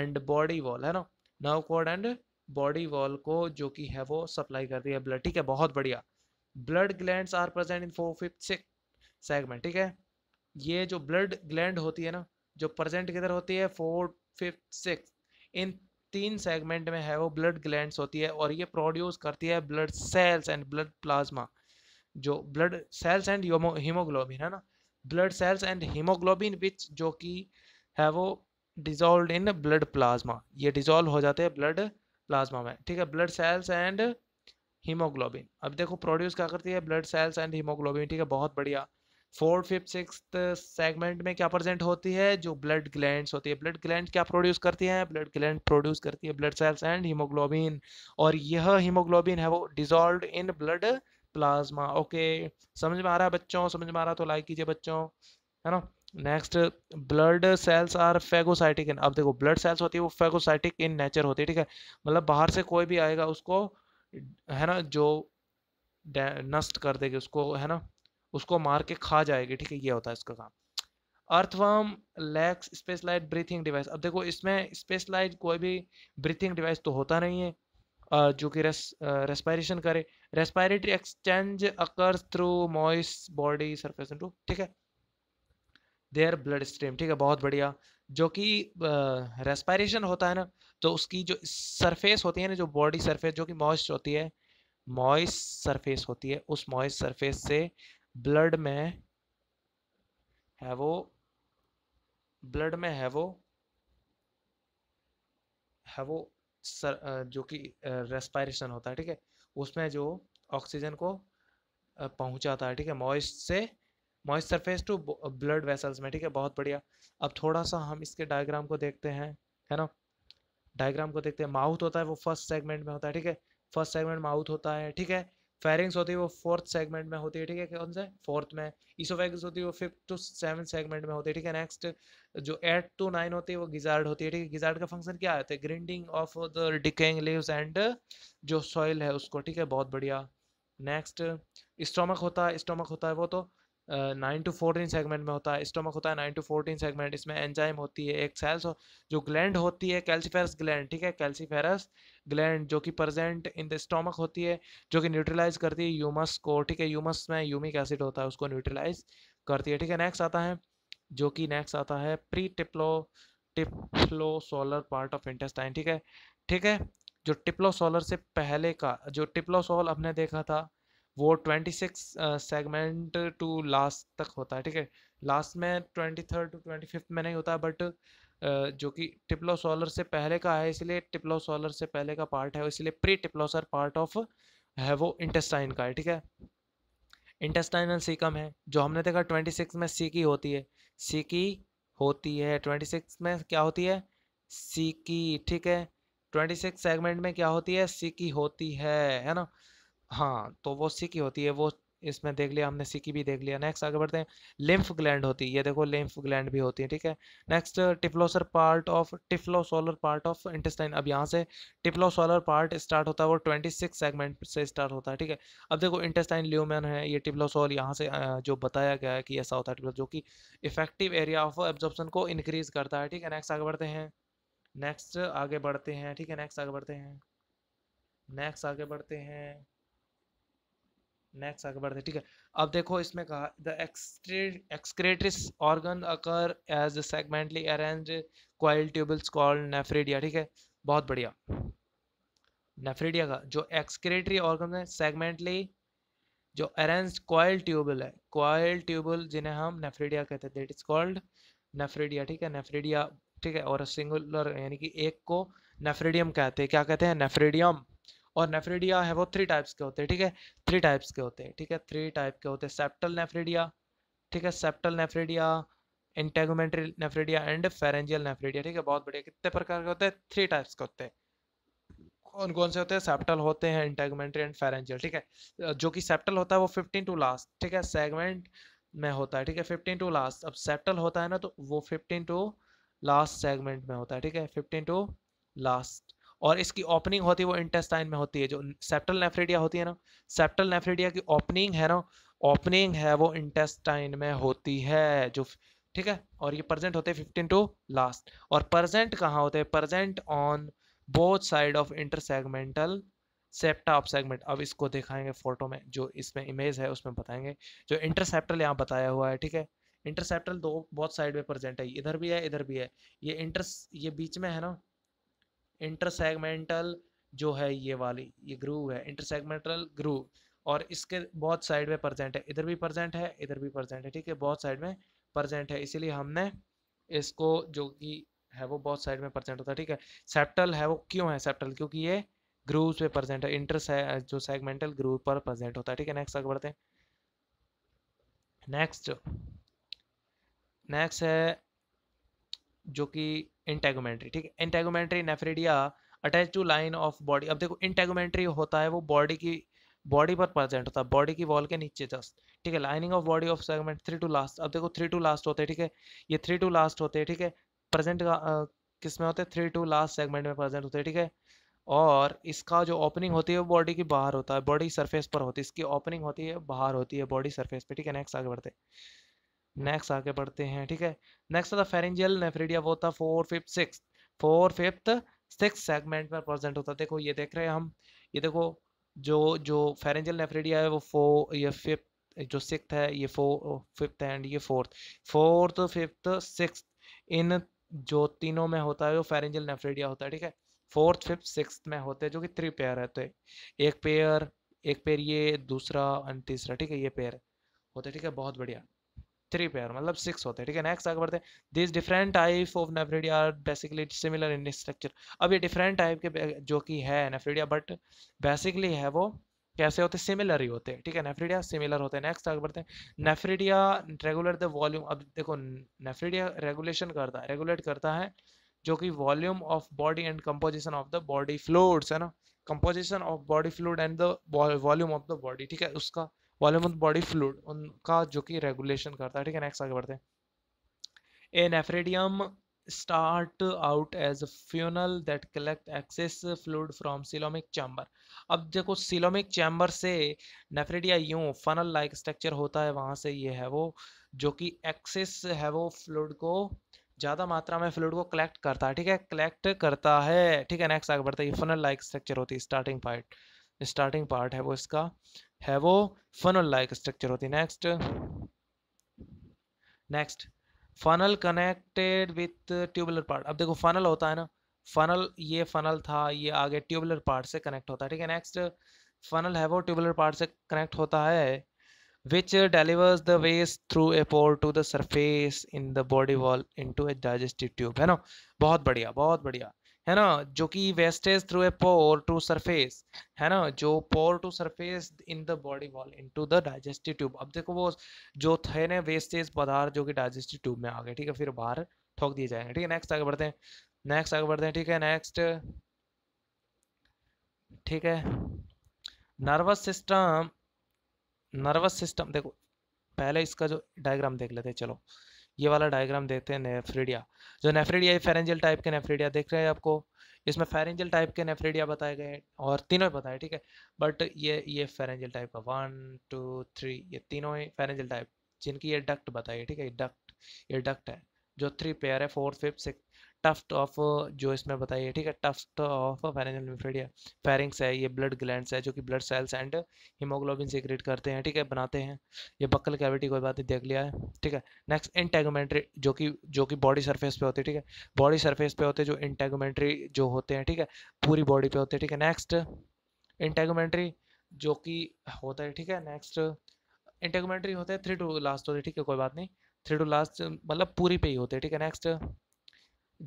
and body wall है ना nerve cord and body wall को जो कि है वो सप्लाई कर रही है ब्लड ठीक है बहुत बढ़िया blood gland are present in four fifth six segment ठीक है ये जो ब्लड ग्लैंड होती है ना जो प्रेजेंट किधर होती है फोर फिफ्थ सिक्स इन तीन सेगमेंट में है वो ब्लड ग्लैंड होती है और ये प्रोड्यूस करती है blood cells and blood plasma जो ब्लड सेल्स एंड हीमोग्लोबिन है ना blood cells and haemoglobin which जो कि है वो डिजोल्व इन ब्लड प्लाज्मा ये डिजोल्व हो जाते हैं ब्लड प्लाज्मा में ठीक है ब्लड सेल्स एंड हीमोग्लोबिन अब देखो प्रोड्यूस क्या करती है ब्लड सेल्स एंड हीमोग्लोबिन ठीक है बहुत बढ़िया फोर्थ फिफ्थ सिक्स सेगमेंट में क्या प्रेजेंट होती है जो ब्लड ग्लैंड होती है ब्लड ग्लैंड क्या प्रोड्यूस करती है ब्लड ग्लैंड प्रोड्यूस करती है ब्लड सेल्स एंड हीमोग्लोबिन और यह हीमोग्लोबिन है वो dissolve in blood plasma okay समझ में आ रहा है बच्चों समझ में आ रहा तो लाइक कीजिए बच्चों है ना next blood cells are phagocytic in अब देखो ब्लड सेल्स होती है वो फेगोसाइटिक इन नेचर होती है ठीक है मतलब बाहर से कोई भी आएगा उसको है ना जो नष्ट कर देगी उसको है ना उसको मार के खा जाएगी ठीक है ये होता है इसका काम earthworm lacks specialise breathing device अब देखो इसमें स्पेशलाइज कोई भी ब्रीथिंग डिवाइस तो होता नहीं है जो कि रेस रेस्पायरेशन करे respiratory exchange occurs through moist body surface into ठीक है देयर ब्लड स्ट्रीम ठीक है बहुत बढ़िया जो कि रेस्पायरेशन होता है ना तो उसकी जो सरफेस होती है ना जो बॉडी सरफेस जो कि मॉइस्ट होती है मॉइस्ट सरफेस होती है उस मॉइस्ट सरफेस से ब्लड में है वो ब्लड में है वो है वो सर जो कि रेस्पायरेशन होता है ठीक है उसमें जो ऑक्सीजन को पहुंचाता है ठीक है मॉइस्ट से moist surface to blood vessels में ठीक है बहुत बढ़िया अब थोड़ा सा हम इसके डायग्राम को देखते हैं है ना डायग्राम को देखते हैं माउथ होता है वो फर्स्ट सेगमेंट में होता है ठीक है फर्स्ट सेगमेंट माउथ होता है ठीक है फेरिंग्स होती है वो फोर्थ सेगमेंट में होती है ठीक है कौन से फोर्थ में इसोफेगस होती है वो फिफ्थ टू सेवन सेगमेंट में होती है ठीक है नेक्स्ट जो एट टू नाइन होती है वो गिजार्ड होती है ठीक है गिजार्ड का फंक्शन क्या होता है grinding of the decaying leaves and जो सॉइल है उसको ठीक है बहुत बढ़िया नेक्स्ट स्टोमक होता है स्टोमक होता है वो तो नाइन टू फोर्टीन सेगमेंट में होता है स्टोमक होता है नाइन टू फोर्टीन सेगमेंट इसमें एंजाइम होती है एक सेल्स जो ग्लैंड होती है कैल्सीफेरस ग्लैंड ठीक है कैल्सीफेरस ग्लैंड जो कि प्रेजेंट इन द स्टोमक होती है जो कि न्यूट्रलाइज करती है यूमस को ठीक है यूमस में यूमिक एसिड होता है उसको न्यूट्रलाइज करती है ठीक है नेक्स्ट आता है जो कि नेक्स्ट आता है pre typhlo typhlosolar part of intestine ठीक है ठीक है जो टिप्लो सोलर से पहले का जो टिप्लो सोल हमने देखा था वो twenty six segment to last तक होता है ठीक है लास्ट में twenty third to twenty fifth में नहीं होता बट जो कि टिप्लो सोलर से पहले का है इसलिए टिप्लो सोलर से पहले का पार्ट है इसलिए प्री टिप्लोसर पार्ट ऑफ है वो इंटेस्टाइन का है ठीक है इंटेस्टाइनल सीकम है जो हमने देखा ट्वेंटी सिक्स में सीकी होती है सीकी होती है ट्वेंटी सिक्स में क्या होती है सीकी ठीक है ट्वेंटी सिक्स सेगमेंट में क्या होती है सीकी होती है है ना हाँ तो वो सिकी होती है वो इसमें देख लिया हमने सिकी भी देख लिया नेक्स्ट आगे बढ़ते हैं लिम्फ ग्लैंड होती है ये देखो लिम्फ ग्लैंड भी होती है ठीक है next typhlosolar part of typhlosolar part of intestine अब यहाँ से टिफ्लोसोलर पार्ट स्टार्ट होता है वो ट्वेंटी सिक्स सेगमेंट से स्टार्ट होता है ठीक है अब देखो इंटेस्टाइन ल्यूमेन है ये टिफ्लोसोल यहाँ से जो बताया गया है कि ऐसा होता है जो कि इफेक्टिव एरिया ऑफ एब्जॉर्प्शन को इंक्रीज करता है ठीक है नेक्स्ट आगे बढ़ते हैं नेक्स्ट आगे बढ़ते हैं ठीक है नेक्स्ट आगे बढ़ते हैं नेक्स्ट आगे बढ़ते हैं नेक्स्ट आगे बढ़ते ठीक है अब देखो इसमें कहा the excretory organ occur as segmentally arrange coil tubules called nephridia ठीक है बहुत बढ़िया नेफ्रेडिया का जो एक्सक्रेटरी ऑर्गन है सेगमेंटली जो अरेंज क्वाइल ट्यूबल है क्वाइल ट्यूबल जिन्हें हम नेफ्रेडिया कहते हैं दैट इज कॉल्ड नेफ्रेडिया ठीक है नेफ्रेडिया ठीक है और सिंगुलर यानी कि एक को नेफ्रेडियम कहते हैं क्या कहते हैं नेफ्रेडियम और नेफ्रेडिया है वो थ्री टाइप्स के होते हैं ठीक है थ्री टाइप्स के होते हैं ठीक है थ्री टाइप के होते हैं सेप्टल नेफ्रीडिया ठीक है septal nephridia integumentary nephridia and pharyngeal nephridia ठीक है बहुत बढ़िया कितने प्रकार के होते हैं थ्री टाइप्स के होते हैं कौन कौन से होते हैं सेप्टल होते हैं इंटेगोमेंट्री एंड फेरेंजियल ठीक है जो कि सेप्टल होता है वो फिफ्टीन टू लास्ट ठीक है सेगमेंट में होता है ठीक है फिफ्टीन टू लास्ट अब सेप्टल होता है ना तो वो फिफ्टीन टू लास्ट सेगमेंट में होता है ठीक है फिफ्टीन टू लास्ट और इसकी ओपनिंग होती है वो इंटेस्टाइन में होती है जो सेप्टल नेफ्रेडिया होती है ना सेप्टल नेफ्रेडिया की ओपनिंग है ना ओपनिंग है वो इंटेस्टाइन में होती है जो ठीक है और ये प्रेजेंट होते हैं फिफ्टीन टू लास्ट और प्रेजेंट कहाँ होते हैं present on both side of intersegmental septa of segment अब इसको दिखाएंगे फोटो में जो इसमें इमेज है उसमें बताएंगे जो इंटरसेप्टल यहाँ बताया हुआ है ठीक है इंटरसेप्टल दो बहुत साइड में प्रेजेंट है इधर भी है इधर भी है ये इंटर ये बीच में है ना इंटरसेगमेंटल जो है ये वाली ये ग्रूव है इंटरसेगमेंटल ग्रूव और इसके बहुत साइड में प्रजेंट है इधर भी प्रजेंट है इधर भी प्रजेंट है ठीक है बहुत साइड में प्रजेंट है इसीलिए हमने इसको जो कि है वो बहुत साइड में प्रजेंट होता है ठीक है सेप्टल है वो क्यों है सेप्टल क्योंकि ये ग्रूव पे प्रजेंट है इंटर से, जो सेगमेंटल ग्रूव पर प्रजेंट होता है ठीक है नेक्स्ट आगे बढ़ते हैं नेक्स्ट नेक्स्ट है जो कि इंटेगोमेंट्री ठीक है integumentary nephridia attach to line of body अब देखो इंटेगोमेंट्री होता है वो बॉडी की बॉडी पर प्रेजेंट होता है बॉडी की वॉल के नीचे जस्ट ठीक है lining of body of segment three to last अब देखो थ्री टू लास्ट होते हैं ठीक है ये थ्री टू लास्ट होते हैं ठीक है प्रेजेंट किस में होते हैं थ्री टू लास्ट सेगमेंट में प्रेजेंट होते हैं ठीक है और इसका जो ओपनिंग होती है वो बॉडी की बाहर होता है बॉडी सरफेस पर होती है इसकी ओपनिंग होती है बाहर होती है बॉडी सरफेस पर ठीक है नेक्स्ट आगे बढ़ते हैं नेक्स्ट आगे बढ़ते हैं ठीक है नेक्स्ट होता फेरेंजियल नेफ्रिडिया वो था four fifth six four fifth six segment में प्रेजेंट होता देखो ये देख रहे हैं हम ये देखो जो जो फेरेंजियल नेफ्रिडिया है वो फोर ये फिफ्थ जो सिक्स है ये फोर फिफ्थ एंड ये फोर्थ फोर्थ फिफ्थ सिक्स इन जो तीनों में होता है वो फेरेंजियल नेफ्रिडिया होता है ठीक है फोर्थ फिफ्थ सिक्स में होते हैं जो कि थ्री पेयर रहते हैं एक पेयर एक पेयर ये दूसरा एंड तीसरा ठीक है ये पेयर होते हैं ठीक है बहुत बढ़िया थ्री पेयर मतलब सिक्स होते हैं ठीक है नेक्स्ट आगे बढ़ते हैं this different type of nephridia are basically similar in structure अब ये डिफरेंट टाइप के जो कि है नेफ्रीडिया बट बेसिकली है वो कैसे होते सिमिलर ही होते ठीक है नेफ्रीडिया सिमिलर होते हैं नेक्स्ट आगे बढ़ते हैं नेफ्रीडिया रेगुलेट द वॉल्यूम अब देखो नेफ्रीडिया रेगुलेशन करता है रेगुलेट करता है जो कि volume of body and composition of the body fluids है ना composition of body fluid and the volume of the body ठीक है उसका वॉल्यूम ऑफ बॉडी फ्लूड उनका जो कि रेगुलेशन करता है ठीक है नेक्स्ट आगे बढ़ते हैं a nephridium start out as a funnel that collect excess fluid from coelomic chamber अब देखो सिलोमिक चैम्बर से नेफ्रेडिया यूं फनल लाइक स्ट्रक्चर होता है वहां से ये है वो जो कि एक्सेस है वो फ्लूड को ज़्यादा मात्रा में फ्लूड को कलेक्ट करता है ठीक है कलेक्ट करता है ठीक है नेक्स्ट आगे बढ़ता है ये फनल लाइक स्ट्रक्चर होती है स्टार्टिंग पार्ट स्टार्टिंग पार्ट है वो इसका है वो फनल लाइक स्ट्रक्चर होती है next next funnel connected with tubular part अब देखो फनल होता है ना फनल ये फनल था ये आगे ट्यूबुलर पार्ट से कनेक्ट होता है ठीक है नेक्स्ट फनल है वो ट्यूबुलर पार्ट से कनेक्ट होता है which the waste through a pore to the surface in the body wall into a digestive tube है ना बहुत बढ़िया बहुत बढ़िया है ना जो कि wastage through a pore to surface है ना जो pore to surface in the body wall into the digestive tube अब देखो वो जो थे ना वेस्टेज पदार्थ जो कि डाइजेस्टिव ट्यूब में आ गए ठीक है फिर बाहर ठोक दिए जाएंगे ठीक है नेक्स्ट आगे बढ़ते हैं नेक्स्ट आगे बढ़ते हैं ठीक है नेक्स्ट ठीक है नर्वस सिस्टम नर्वस सिस्टम देखो पहले इसका जो डायग्राम देख लेते हैं चलो ये वाला डायग्राम देखते हैं नेफ्रीडिया जो नेफ्रीडिया फेरेंजियल टाइप के नेफ्रीडिया देख रहे हैं आपको इसमें फेरेंजियल टाइप के नेफ्रीडिया बताए गए और तीनों ही बताए ठीक है बट ये ये फेरेंजियल टाइप का वन टू थ्री ये तीनों ही फेरेंजियल टाइप जिनकी ये डक्ट बताइए ठीक है ये डक्ट ये डक्ट है जो थ्री प्लेयर है fourth fifth six tuft of जो इसमें बताइए ठीक है टफ्ट ऑफ फाइनेंशियल लिम्फेडिया फेरिंग्स है ये ब्लड ग्लैंड है जो कि blood cells and haemoglobin create करते हैं ठीक है बनाते हैं ये बक्कल कैविटी कोई बात नहीं देख लिया है ठीक है नेक्स्ट इंटेगोमेंट्री जो कि जो कि बॉडी सरफेस पे होते हैं ठीक है बॉडी सरफेस पे होते हैं जो इंटेगोमेंट्री जो होते हैं ठीक है पूरी बॉडी पे होते हैं ठीक है नेक्स्ट इंटेगोमेंट्री जो कि होता है ठीक है नेक्स्ट इंटेगोमेंट्री होता है थ्री टू लास्ट होते हैं ठीक है कोई बात नहीं थ्री टू लास्ट मतलब पूरी पे ही होते हैं ठीक है नेक्स्ट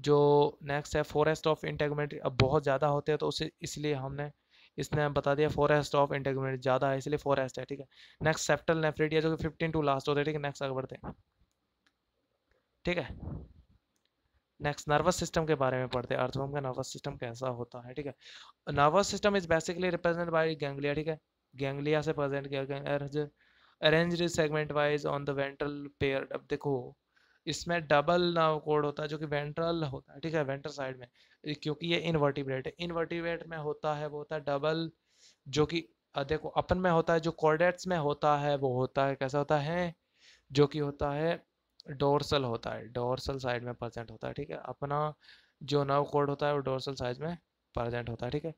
जो नेक्स्ट है फॉरेस्ट ऑफ इंटेगमेंट अब बहुत ज़्यादा होते हैं तो उसे इसलिए हमने इसने बता दिया फॉरेस्ट ऑफ इंटेगमेंट ज़्यादा है इसलिए फॉरेस्ट है ठीक है नेक्स्ट सेप्टल नेफ्रेटिया जो कि फिफ्टीन टू लास्ट होते हैं ठीक है नेक्स्ट आगे बढ़ते हैं ठीक है नेक्स्ट नर्वस सिस्टम के बारे में पढ़ते हैं अर्थवम का नर्वस सिस्टम कैसा होता है ठीक है nervous system is basically represent by ganglia ठीक है गैंग्लिया से प्रेजेंट किया गया arranged segment wise on the ventral pair अब देखो इसमें डबल नाव कोड होता है जो कि वेंट्रल होता है ठीक है वेंट्रल साइड में क्योंकि ये इनवर्टिब्रेट है इनवर्टिब्रेट में होता है वो होता है डबल जो कि देखो अपन में होता है जो कॉर्डेट्स में होता है वो होता है कैसा होता है जो कि होता है डोरसल होता है डोरसल साइड में प्रेजेंट होता है ठीक है अपना जो नव कोड होता है वो डोरसल साइड में प्रेजेंट होता है ठीक है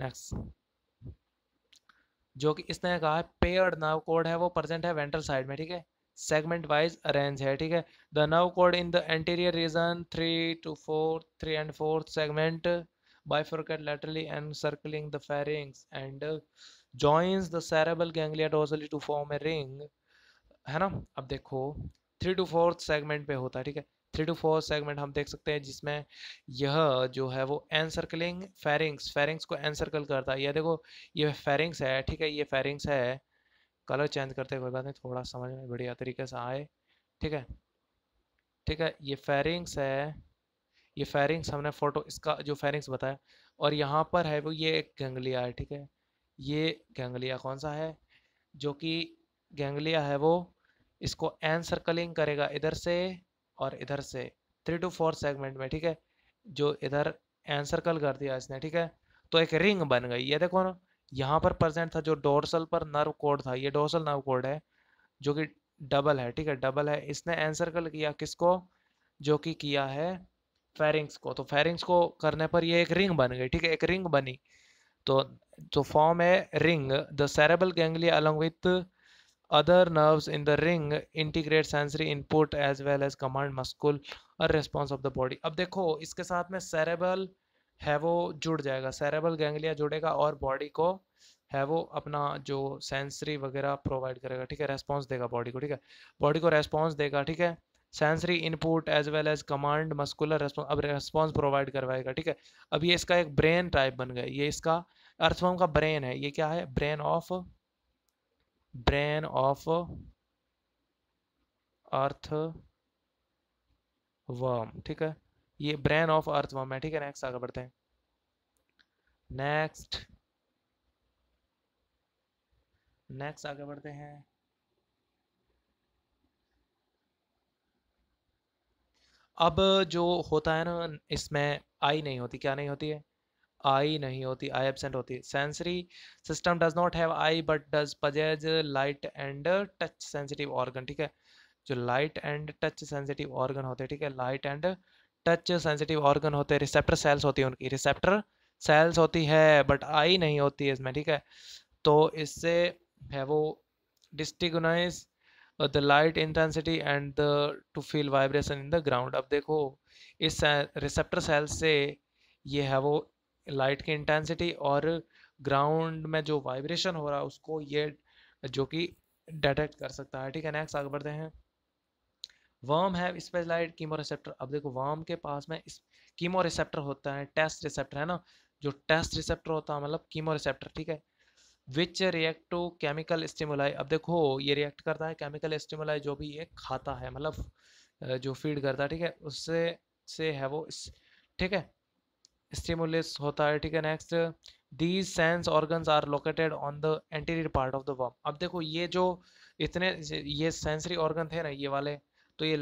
नेक्स्ट जो कि इसने कहा है पेयर्ड नाव कोड है वो प्रेजेंट है वेंट्रल साइड में ठीक है सेगमेंट वाइज अरेंज है ठीक है the nerve cord in the anterior region three to four three and fourth segment bifurcate laterally and circling the pharynx and uh, joins the cerebral ganglia dorsally to form a ring है ना अब देखो three to fourth segment पे होता है ठीक है three to four segment हम देख सकते हैं जिसमें यह जो है वो एन सर्कलिंग फेरिंग्स फेरिंग्स को एन सर्कल करता है यह देखो ये फेरिंग्स है ठीक है ये फेरिंग्स है कलर चेंज करते कोई बात नहीं थोड़ा समझ में बढ़िया तरीके से आए ठीक है ठीक है ये फेरिंग्स है ये फेरिंग्स हमने फोटो इसका जो फेरिंग्स बताया और यहाँ पर है वो ये एक गैंगलिया है ठीक है ये गंगलिया कौन सा है जो कि गंगलिया है वो इसको एन सर्कलिंग करेगा इधर से और इधर से थ्री टू फोर सेगमेंट में ठीक है जो इधर एन सर्कल कर दिया इसने ठीक है तो एक रिंग बन गई ये देखो ना यहाँ पर प्रेजेंट था जो डोर्सल पर नर्व कोड था ये डोर्सल नर्व कोड है जो कि डबल है ठीक है डबल है इसने एन सर्कल किया किसको जो कि किया है फेरिंग्स को तो फेरिंग्स को करने पर ये एक रिंग बन गई ठीक है एक रिंग बनी तो तो फॉर्म है ring the cerebral ganglia along with Other nerves in the ring integrate sensory input as well as command muscle और response of the body. ab dekho iske sath mein cerebral है वो जुड़ जाएगा cerebral ganglia जुड़ेगा और body को है वो अपना जो सेंसरी वगैरह प्रोवाइड करेगा ठीक है रेस्पॉन्स देगा बॉडी को ठीक है बॉडी को रेस्पॉन्स देगा ठीक है sensory input as well as command muscular response अब रेस्पॉन्स प्रोवाइड करवाएगा ठीक है अब ये इसका एक ब्रेन टाइप बन गया ये इसका अर्थवम का ब्रेन है ये क्या है brain of brain of earthworm ठीक है ये ब्रेन ऑफ अर्थ वर्म है ठीक है नेक्स्ट आगे बढ़ते हैं नेक्स्ट नेक्स्ट आगे बढ़ते हैं अब जो होता है ना इसमें आई नहीं होती क्या नहीं होती है आई नहीं होती आई एबसेंट होती sensory system does not have eye but does possess light and touch sensitive organ ठीक है जो light and touch sensitive organ होते हैं ठीक है light and touch sensitive organ होते हैं रिसेप्टर सेल्स होती है उनकी रिसेप्टर सेल्स होती है बट आई नहीं होती इसमें ठीक है तो इससे है वो distinguish the light intensity and the to feel vibration in the ground अब देखो इस रिसेप्टर सेल्स से ये है वो लाइट की इंटेंसिटी और ग्राउंड में जो वाइब्रेशन हो रहा है उसको ये जो कि डिटेक्ट कर सकता है ठीक है नेक्स्ट आगे बढ़ते हैं वर्म है स्पेशलाइट कीमो रिसेप्टर अब देखो वर्म के पास में कीमो रिसेप्टर होता है टेस्ट रिसेप्टर है ना जो टेस्ट रिसेप्टर होता है मतलब कीमो रिसेप्टर ठीक है which react to chemical stimuli अब देखो ये रिएक्ट करता है केमिकल स्टिमुलाई जो भी ये खाता है मतलब जो फीड करता है ठीक है उससे से है वो ठीक है स्टिमुलस होता है ठीक है next these sense organs are located on the anterior part of the worm अब देखो ये जो इतने ये सेंसरी ऑर्गन थे ना ये वाले तो ये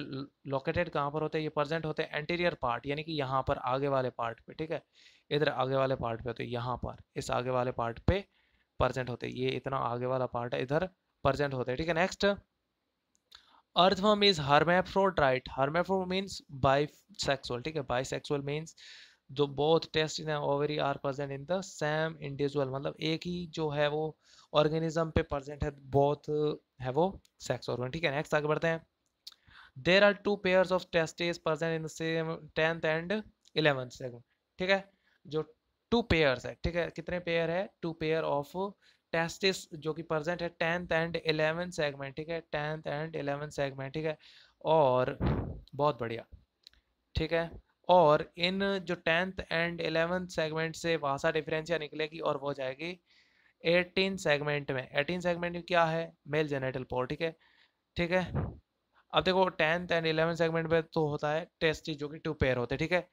लोकेटेड कहाँ पर होते हैं ये प्रजेंट होते हैं एंटीरियर पार्ट यानी कि यहाँ पर आगे वाले पार्ट पे ठीक है इधर आगे वाले पार्ट पे तो यहाँ पर इस आगे वाले पार्ट पे प्रजेंट होते हैं ये इतना आगे वाला पार्ट है इधर प्रजेंट होते हैं ठीक है next earthworm is hermaphrodite right hermaphrodite means bi sexual ठीक है बाई सेक्सुअल मीन्स जो both testis in ovary are present in the same individual मतलब एक ही जो है वो ऑर्गेनिज्म पे प्रेजेंट है बोथ है वो सेक्स ऑर्गन ठीक है नेक्स्ट आगे बढ़ते हैं there are two pair of testis present in same tenth and eleventh segment ठीक है जो टू पेयर्स है ठीक है कितने पेयर है टू पेयर ऑफ टेस्टिस जो कि प्रेजेंट है टेंथ एंड इलेवेंथ सेगमेंट ठीक है टेंथ एंड इलेवेंथ सेगमेंट ठीक है और बहुत बढ़िया ठीक है और इन जो टेंथ एंड एलेवेंथ सेगमेंट से सा डिफरेंशिया निकलेगी और वो जाएगी एटीन सेगमेंट में एटीन सेगमेंट में क्या है मेल जेनेटल पोर ठीक है ठीक है अब देखो टेंथ एंड इलेवेंथ सेगमेंट में तो होता है टेस्ट जो कि टू पेयर होते हैं ठीक है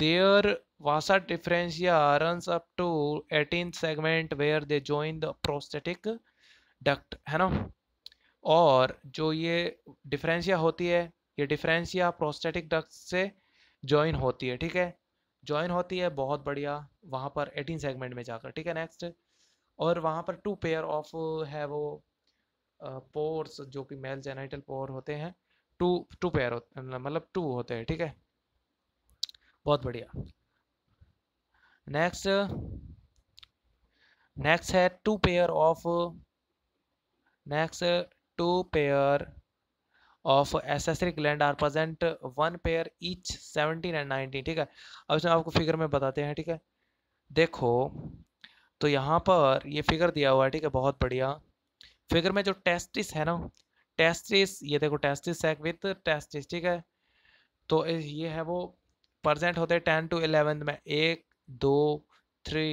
there vasa deferentia run up to eighteen segment where they join the prostatic duct है ना और जो ये डिफरेंशिया होती है ये डिफरेंशिया प्रोस्थेटिक डक्ट से ज्वाइन होती है ठीक है ज्वाइन होती है बहुत बढ़िया वहाँ पर एटीन सेगमेंट में जाकर ठीक है नेक्स्ट और वहाँ पर टू पेयर ऑफ है वो पोर्स जो कि मेल जेनाइटल पोर होते हैं टू टू पेयर मतलब टू होते हैं ठीक है बहुत बढ़िया नेक्स्ट नेक्स्ट है two pair of next two pair of accessory gland are present one pair each seventeen and nineteen ठीक है अब इसमें आपको फिगर में बताते हैं ठीक है देखो तो यहाँ पर ये फिगर दिया हुआ है ठीक है बहुत बढ़िया फिगर में जो टेस्टिस है ना टेस्टिस ये देखो टेस्टिस है विद टेस्टिस ठीक है तो ये है वो प्रजेंट होते हैं टेन टू एलेवेंथ में एक दो थ्री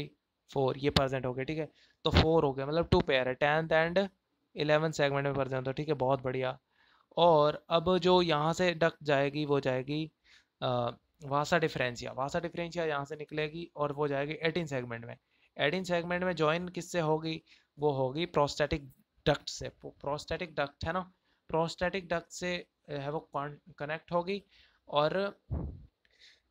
फोर ये प्रजेंट हो गए ठीक है तो फोर हो गए मतलब टू पेयर है टेंथ एंड इलेवेंथ सेगमेंट में प्रजेंट हो ठीक है बहुत बढ़िया और अब जो यहाँ से डक जाएगी वो जाएगी वासा डिफरेंशिया वासा डिफरेंशिया यहाँ से निकलेगी और वो जाएगी एटीन सेगमेंट में एटीन सेगमेंट में ज्वाइन किससे होगी वो होगी प्रोस्टेटिक डक्ट से प्रोस्टेटिक डक्ट है ना प्रोस्टेटिक डक्ट से है वो कनेक्ट होगी और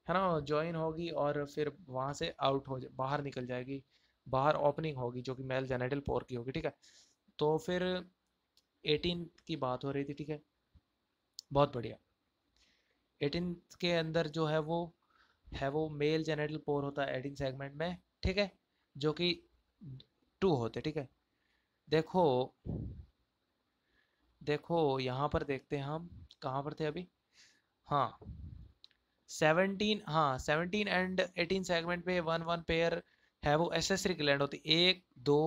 है ना ज्वाइन होगी और फिर वहाँ से आउट हो बाहर निकल जाएगी बाहर ओपनिंग होगी जो कि मेल जेनेटल पोर की होगी ठीक है तो फिर एटीन की बात हो रही थी ठीक है बहुत बढ़िया एटीन के अंदर जो है वो है वो मेल जेनेटल पोर होता है एटीन सेगमेंट में ठीक है जो कि टू होते ठीक है देखो देखो यहाँ पर देखते हैं हम कहाँ पर थे अभी हाँ सेवनटीन हाँ सेवनटीन एंड एटीन सेगमेंट पे वन वन पेयर है वो एसेसरी ग्लैंड होती एक दो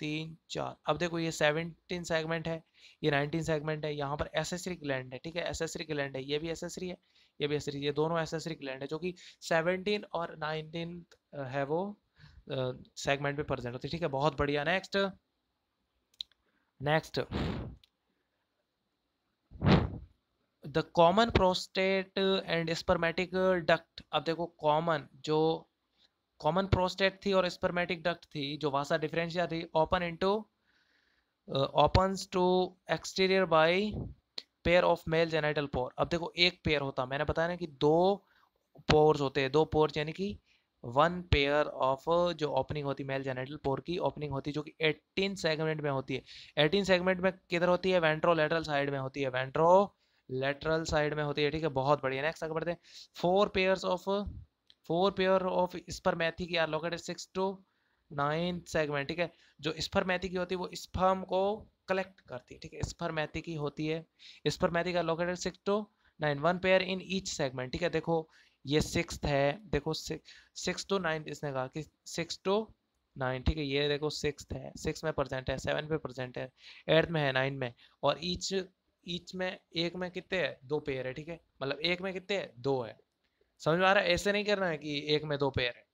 तीन चार अब देखो ये सेवनटीन सेगमेंट है ये नाइनटीन सेगमेंट है यहाँ पर एसेसरी ग्लैंड है ठीक है एसेसरी ग्लैंड है ये भी एसेसरी है ये भी एसेसरी ये दोनों एसेसरी ग्लैंड है जो कि सेवनटीन और नाइनटीन है वो सेगमेंट पे प्रेजेंट होती है ठीक है बहुत बढ़िया next next the common prostate and spermatic duct अब देखो कॉमन जो कॉमन प्रोस्टेट थी और स्पर्मेटिक डक्ट थी जो वासा डिफरेंशिया थी open into open to exterior by pair of male genital pore अब देखो एक पेयर होता मैंने बताया ना कि दो पोर्स होते हैं दो पोर्स यानी कि वन पेयर ऑफ जो ओपनिंग होती मेल जेनेटल पोर की ओपनिंग होती जो कि एटीन सेगमेंट में होती है एटीन सेगमेंट में किधर होती है वेंट्रो लेटरल साइड में होती है वेंट्रो लेटरल साइड में होती है ठीक है बहुत बढ़िया नेक्स्ट आगे बढ़ते हैं four pairs of four pair of spermathecae are located six to nine segment ठीक है जो की होती है वो स्पर्म को कलेक्ट करती है ठीक है स्पर्मैथिक की होती है मैथी का located six to nine one pair in each segment ठीक है देखो ये सिक्स है देखो सिक्स टू नाइन इसने कहा कि सिक्स टू नाइन ठीक है ये देखो सिक्स है सिक्स में परसेंट है सेवन पे परसेंट है एट्थ में है नाइन में और ईच ईच में एक में कितने है दो पेयर है ठीक है मतलब एक में कितने है दो है समझ आ रहा है ऐसे नहीं करना है कि एक में दो पेयर है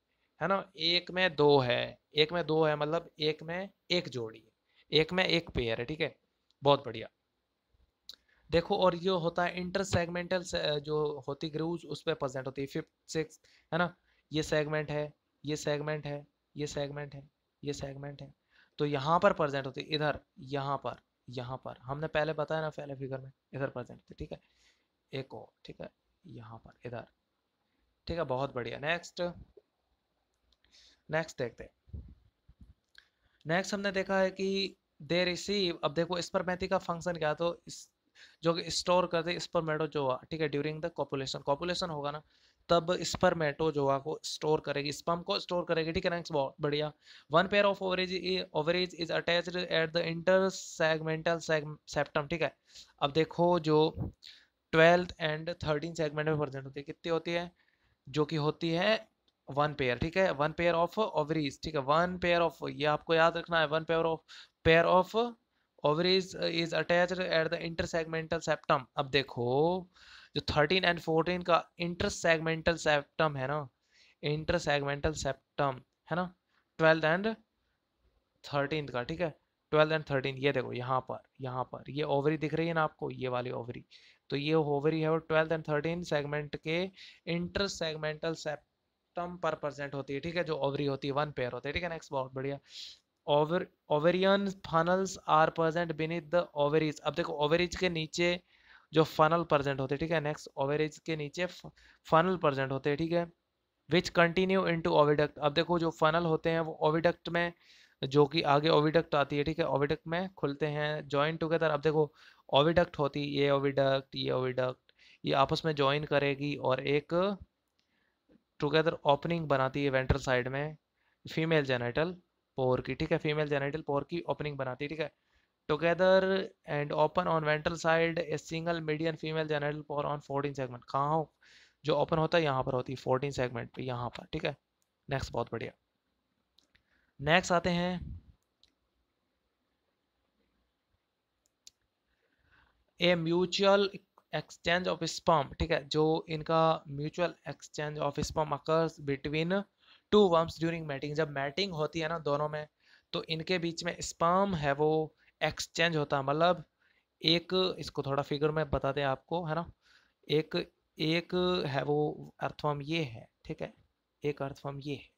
है ना एक में दो है एक में दो है मतलब एक में एक जोड़ी है एक में एक पेयर है ठीक है बहुत बढ़िया देखो और ये होता है इंटर सेगमेंटल से, जो होती ग्रूज उस पर प्रजेंट होती है फिफ्थ सिक्स है ना ये सेगमेंट है ये सेगमेंट है ये सेगमेंट है ये सेगमेंट है तो यहाँ पर प्रजेंट होती है इधर यहाँ पर यहाँ पर हमने पहले बताया ना पहले फिगर में इधर प्रजेंट होती ठीक है एक और ठीक है यहाँ पर इधर ठीक है बहुत बढ़िया नेक्स्ट नेक्स्ट देखते नेक्स्ट हमने देखा है कि दे रिसीव अब देखो मैथी का फंक्शन क्या तो इस जो कि स्टोर करते जो हुआ ठीक है ड्यूरिंग द कॉपुलेशन कॉपुलेशन होगा ना तब स्पर्मेटो जो को स्टोर करेगी स्पर्म को स्टोर करेगी ठीक है नेक्स्ट बहुत बढ़िया one pair of ovaries ovaries is attach at the inter segmental septum ठीक है अब देखो जो ट्वेल्थ एंड थर्टीन सेगमेंट में प्रेजेंट होती है कितनी होती है जो कि होती है वन पेयर ठीक है वन पेयर ऑफ ओवरीज ठीक है वन पेयर ऑफ ये आपको याद रखना है one pair of pair of ovaries is attach at the inter segmental septum अब देखो जो थर्टीन एंड फोर्टीन का इंटर सेगमेंटल सेप्टम है ना इंटर सेगमेंटल सेप्टम है ना ट्वेल्थ एंड थर्टीन का ठीक है ट्वेल्थ एंड थर्टीन ये देखो यहाँ पर यहाँ पर ये ओवरी दिख रही है ना आपको ये वाली ओवरी तो ये होवरी है और ट्वेल्थ एंड थर्टीन सेगमेंट के इंटर सेगमेंटल सेप्टम पर प्रजेंट होती है ठीक है जो ओवरी होती है वन पेयर होते हैं ठीक है नेक्स्ट बहुत बढ़िया over ovarian funnels are present beneath the ovaries अब देखो ओवरीज के नीचे जो फनल प्रजेंट होते हैं ठीक है नेक्स्ट ओवरीज के नीचे फनल प्रजेंट होते हैं ठीक है which continue into oviduct अब देखो जो फनल होते हैं वो ओविडक्ट में जो कि आगे ओविडक्ट आती है ठीक है ओविडक्ट में खुलते हैं जॉइंट टुगेदर अब देखो ओविडक्ट होती ये ओविडक्ट ये ओविडक्ट ये आपस में ज्वाइन करेगी और एक टुगेदर ओपनिंग बनाती है वेंट्रल साइड में फीमेल जेनेटल पोर की ठीक है फीमेल जेनेटल पोर की ओपनिंग बनाती है ठीक है together and open on ventral side a single median female genital pore on fourteen segment कहाँ हो जो ओपन होता है यहाँ पर होती है फोर्टीन सेगमेंट पे यहाँ पर ठीक है नेक्स्ट बहुत बढ़िया नेक्स्ट आते हैं a mutual exchange of sperm ठीक है जो इनका mutual exchange of sperm occurs between two worms during mating जब मैटिंग होती है ना दोनों में तो इनके बीच में स्पम है वो एक्सचेंज होता है मतलब एक इसको थोड़ा फिगर में बताते हैं आपको है ना एक एक है वो अर्थफॉर्म ये है ठीक है एक अर्थफॉर्म ये है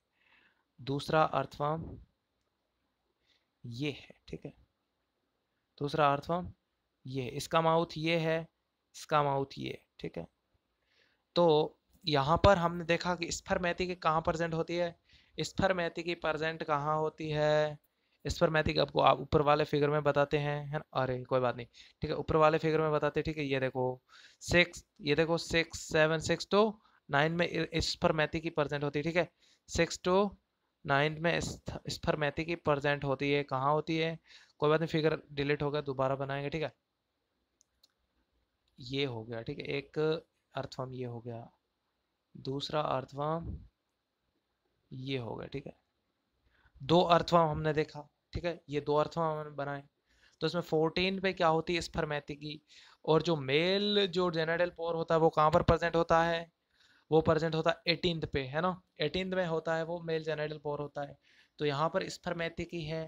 दूसरा अर्थफॉर्म ये है ठीक है दूसरा अर्थफॉर्म ये इसका माउथ ये है इसका माउथ ये ठीक है तो यहाँ पर हमने देखा कि की कहाँ प्रजेंट होती है की प्रजेंट कहाँ होती है स्फरमैतिक आपको आप ऊपर वाले फिगर में बताते हैं है ना अरे कोई बात नहीं ठीक है ऊपर वाले फिगर में बताते हैं ठीक है ये देखो सिक्स ये देखो six seven six to nine में स्फरमैथी की प्रजेंट होती है ठीक है सिक्स टू नाइन में स्फरमैथी की प्रजेंट होती है कहाँ होती है कोई बात नहीं फिगर डिलीट होगा दोबारा बनाएंगे ठीक है ये हो गया ठीक है एक अर्थफॉर्म ये हो गया दूसरा अर्थफॉर्म ये हो गया ठीक है दो अर्थफॉर्म हमने देखा ठीक है ये दो अर्थफॉर्म हमने बनाए तो इसमें फोर्टीन पे क्या होती है स्पर्मेति की और जो मेल जो जेनेटल पोर होता है वो कहाँ पर प्रेजेंट होता है वो प्रेजेंट होता है एटीन पे है ना एटीन में होता है वो मेल जेनेटल पोर होता है तो यहाँ पर स्पर्मेति की है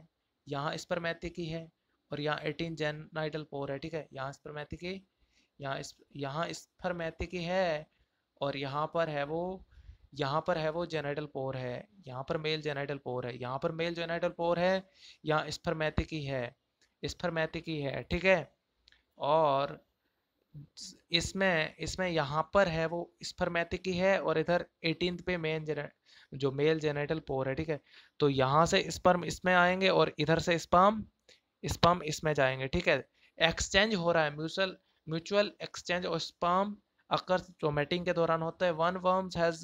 यहाँ स्पर्मेति की है और यहाँ एटीन जेनाइटल पोर है ठीक है यहाँ स्पर्मेति की यहाँ इस यहाँ स्पर्मैथिक है और यहाँ पर है वो यहाँ पर है वो जेनेटल पोर है यहाँ पर मेल जेनेटल पोर है यहाँ पर मेल जेनेटल पोर है यहाँ स्पर्मैथिक है स्पर्मैथिक है ठीक है और इसमें इसमें यहाँ पर है वो स्पर्मैथिक है और इधर एटीन पे मेन जेने जो मेल जेनेटल पोर है ठीक है तो यहाँ से स्पर्म इसमें आएंगे और इधर से स्पर्म स्पर्म इसमें जाएंगे ठीक है एक्सचेंज हो रहा है म्यूचुअल म्यूचुअल एक्सचेंज और स्पाम जो मेटिंग के दौरान होता है one worms has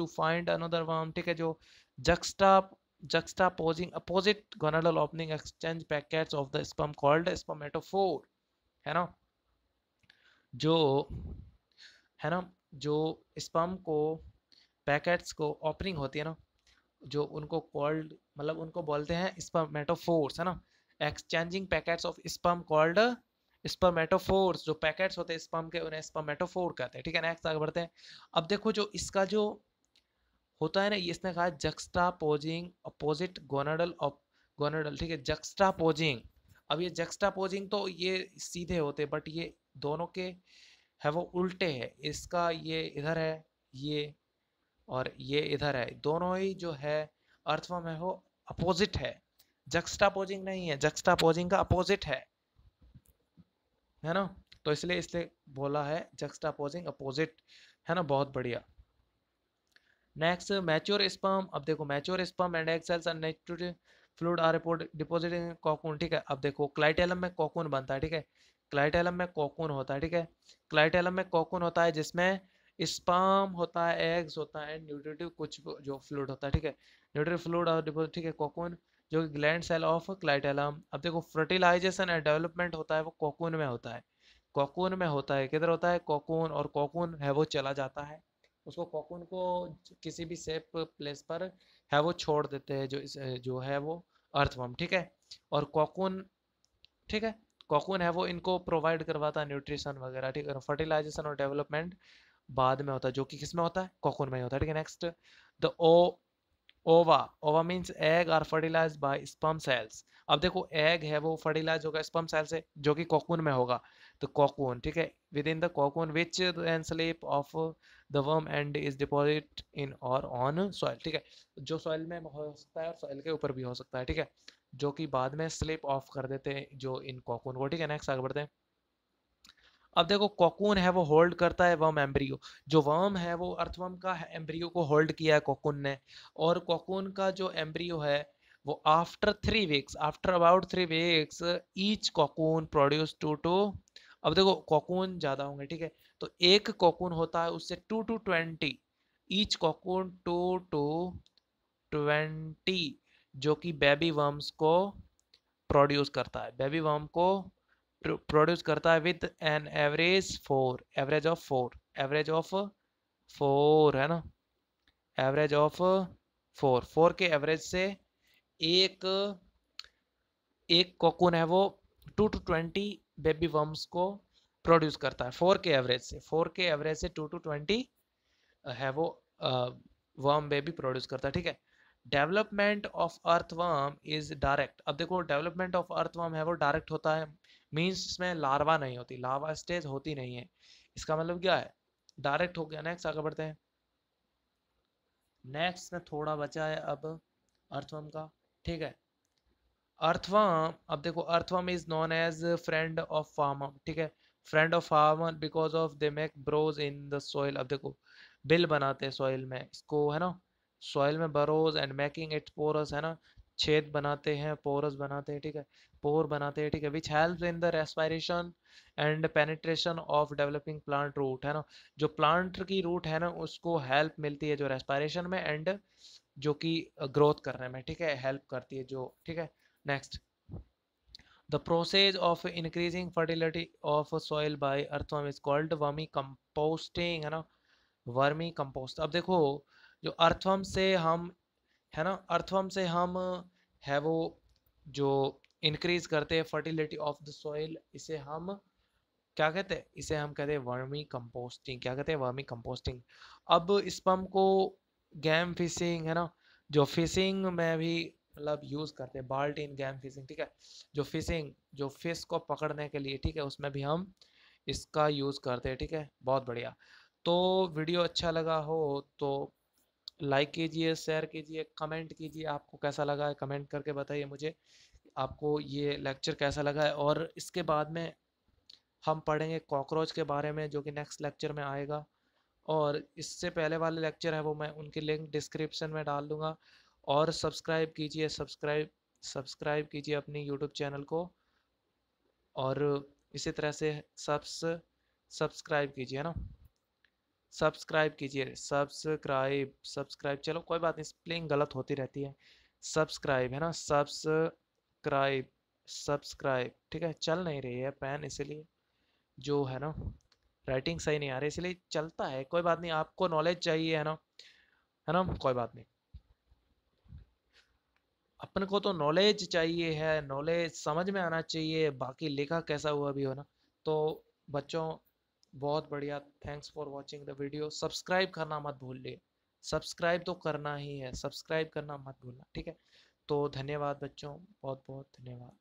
to find another worm ठीक है जो juxta juxtaposing opposite gonadal opening exchange packet of the sperm called spermatophore है ना जो है ना जो स्पम को पैकेट्स को ओपनिंग होती है ना जो उनको कॉल्ड मतलब उनको बोलते हैं स्पमेटोफोर्स है ना exchanging packets of sperm called spermatophores जो पैकेट्स होते हैं स्पर्म के उन्हें स्पर्मेटोफोर कहते हैं ठीक है नेक्स्ट आगे बढ़ते हैं अब देखो जो इसका जो होता है ना इसने कहा juxtaposing opposite gonadal gonadal ठीक है जक्स्ट्रा पोजिंग अब ये जक्स्ट्रा पोजिंग तो ये सीधे होते बट ये दोनों के है वो उल्टे है इसका ये इधर है ये और ये इधर है दोनों ही जो है अर्थवा में हो अपोजिट है जक्स्टा पोजिंग नहीं है जक्स्टा पोजिंग का अपोजिट है है ना तो इसलिए इसलिए बोला है जक्स्ट अपोजिंग अपोजिट है ना बहुत बढ़िया नेक्स्ट मैच्योर स्पम अब देखो mature sperm and excel fluid are report deposit cocoon ठीक है अब देखो क्लाइटेलम में कॉकून बनता है ठीक है क्लाइटेलम में कॉकून होता है ठीक है क्लाइटेलम में कॉकून होता है जिसमें स्पम होता है एग्स होता है न्यूट्रिटिव कुछ जो फ्लूड होता है ठीक है न्यूट्रिटिव फ्लूड और डिपोजिट ठीक है कॉकून जो कि ग्लैंड सेल ऑफ क्लाइटेलम अब देखो फर्टिलाइजेशन एंड डेवलपमेंट होता है वो कोकून में होता है कोकून में होता है किधर होता है कोकून और कोकून है वो चला जाता है उसको कोकून को किसी भी सेफ प्लेस पर है वो छोड़ देते हैं जो इस जो है वो अर्थवम ठीक है और कोकून ठीक है कोकून है वो इनको प्रोवाइड करवाता है न्यूट्रिशन वगैरह ठीक है फर्टिलाइजेशन और डेवलपमेंट बाद में होता है जो कि किस में होता है कोकून में ही होता है ठीक है next the o ova ova means egg are fertilize by sperm cells अब देखो एग है वो फर्टिलाइज होगा स्पम सेल से जो कि कॉकून में होगा तो कॉकून ठीक है within the cocoon which slip off the worm and is deposit in और ऑन सॉइल ठीक है जो सॉइल में हो सकता है और सॉइल के ऊपर भी हो सकता है ठीक है जो कि बाद में स्लिप ऑफ कर देते हैं जो इन कॉकून को ठीक है नेक्स्ट आगे बढ़ते हैं अब देखो कोकून है वो होल्ड करता है वर्म एम्ब्रियो जो वर्म है वो अर्थवर्म का एम्ब्रियो को होल्ड किया है कोकून ने और कोकून का जो एम्ब्रियो है वो after three weeks after about three weeks each cocoon produce two two अब देखो कोकून ज़्यादा होंगे ठीक है तो एक कोकून होता है उससे two to twenty each cocoon two to twenty जो कि बेबी वर्म्स को प्रोड्यूस करता है बेबी वर्म को प्रोड्यूस करता है with an average four average of four average of four है ना एवरेज ऑफ फोर फोर के एवरेज से एक एक कोकून है वो two to twenty baby worms को प्रोड्यूस करता है फोर के एवरेज से फोर के एवरेज से टू टू ट्वेंटी है वो वर्म बेबी प्रोड्यूस करता है ठीक है development of earthworm is direct अब देखो डेवलपमेंट ऑफ अर्थवर्म है वो डायरेक्ट होता है मीन्स इसमें लार्वा नहीं होती लार्वा स्टेज होती नहीं है इसका मतलब क्या है डायरेक्ट हो गया नेक्स्ट आगे बढ़ते हैं नेक्स्ट में थोड़ा बचा है अब अर्थवम का ठीक है अर्थवम अब देखो earthworm is known as friend of farmer ठीक है friend of farmer because of they make burrows in the soil अब देखो बिल बनाते हैं सॉइल में इसको है ना सॉइल में burrows and making it porous है ना छेद बनाते हैं पोरस बनाते हैं ठीक है पोर बनाते हैं ठीक है which help in the respiration and penetration of developing plant root है ना जो प्लांट की रूट है ना उसको हेल्प मिलती है जो रेस्पायरेशन में एंड जो कि ग्रोथ करने में ठीक है हेल्प करती है जो ठीक है next the process of increasing fertility of soil by earthworm is called vermi composting है ना वर्मी कंपोस्ट अब देखो जो अर्थवर्म से हम है ना अर्थवर्म से हम है वो जो इंक्रीज करते हैं फर्टिलिटी ऑफ द सॉइल इसे हम क्या कहते हैं इसे हम कहते हैं वर्मी कंपोस्टिंग क्या कहते हैं वर्मी कंपोस्टिंग अब इस पम्प को गैम फिशिंग है ना जो फिशिंग में भी मतलब यूज़ करते हैं बाल्टीन गैम फिशिंग ठीक है जो फिशिंग जो फिश को पकड़ने के लिए ठीक है उसमें भी हम इसका यूज़ करते हैं ठीक है बहुत बढ़िया तो वीडियो अच्छा लगा हो तो लाइक कीजिए शेयर कीजिए कमेंट कीजिए आपको कैसा लगा कमेंट करके बताइए मुझे आपको ये लेक्चर कैसा लगा है और इसके बाद में हम पढ़ेंगे कॉकरोच के बारे में जो कि नेक्स्ट लेक्चर में आएगा और इससे पहले वाले लेक्चर है वो मैं उनकी लिंक डिस्क्रिप्शन में डाल दूँगा और सब्सक्राइब कीजिए सब्सक्राइब सब्सक्राइब कीजिए अपनी यूट्यूब चैनल को और इसी तरह से सब्स सब्सक्राइब कीजिए है ना सब्सक्राइब कीजिए सब्सक्राइब सब्सक्राइब चलो कोई बात नहीं स्पेलिंग गलत होती रहती है सब्सक्राइब है ना सब्स सब्सक्राइब सब्सक्राइब ठीक है चल नहीं रही है पेन इसलिए जो है ना राइटिंग सही नहीं आ रही इसलिए चलता है कोई बात नहीं आपको नॉलेज चाहिए है ना है ना कोई बात नहीं अपन को तो नॉलेज चाहिए है नॉलेज समझ में आना चाहिए बाकी लिखा कैसा हुआ भी हो ना तो बच्चों बहुत बढ़िया thanks for watching the video subscribe करना मत लिए सब्सक्राइब तो करना ही है सब्सक्राइब करना मत भूलना ठीक है तो धन्यवाद बच्चों बहुत बहुत धन्यवाद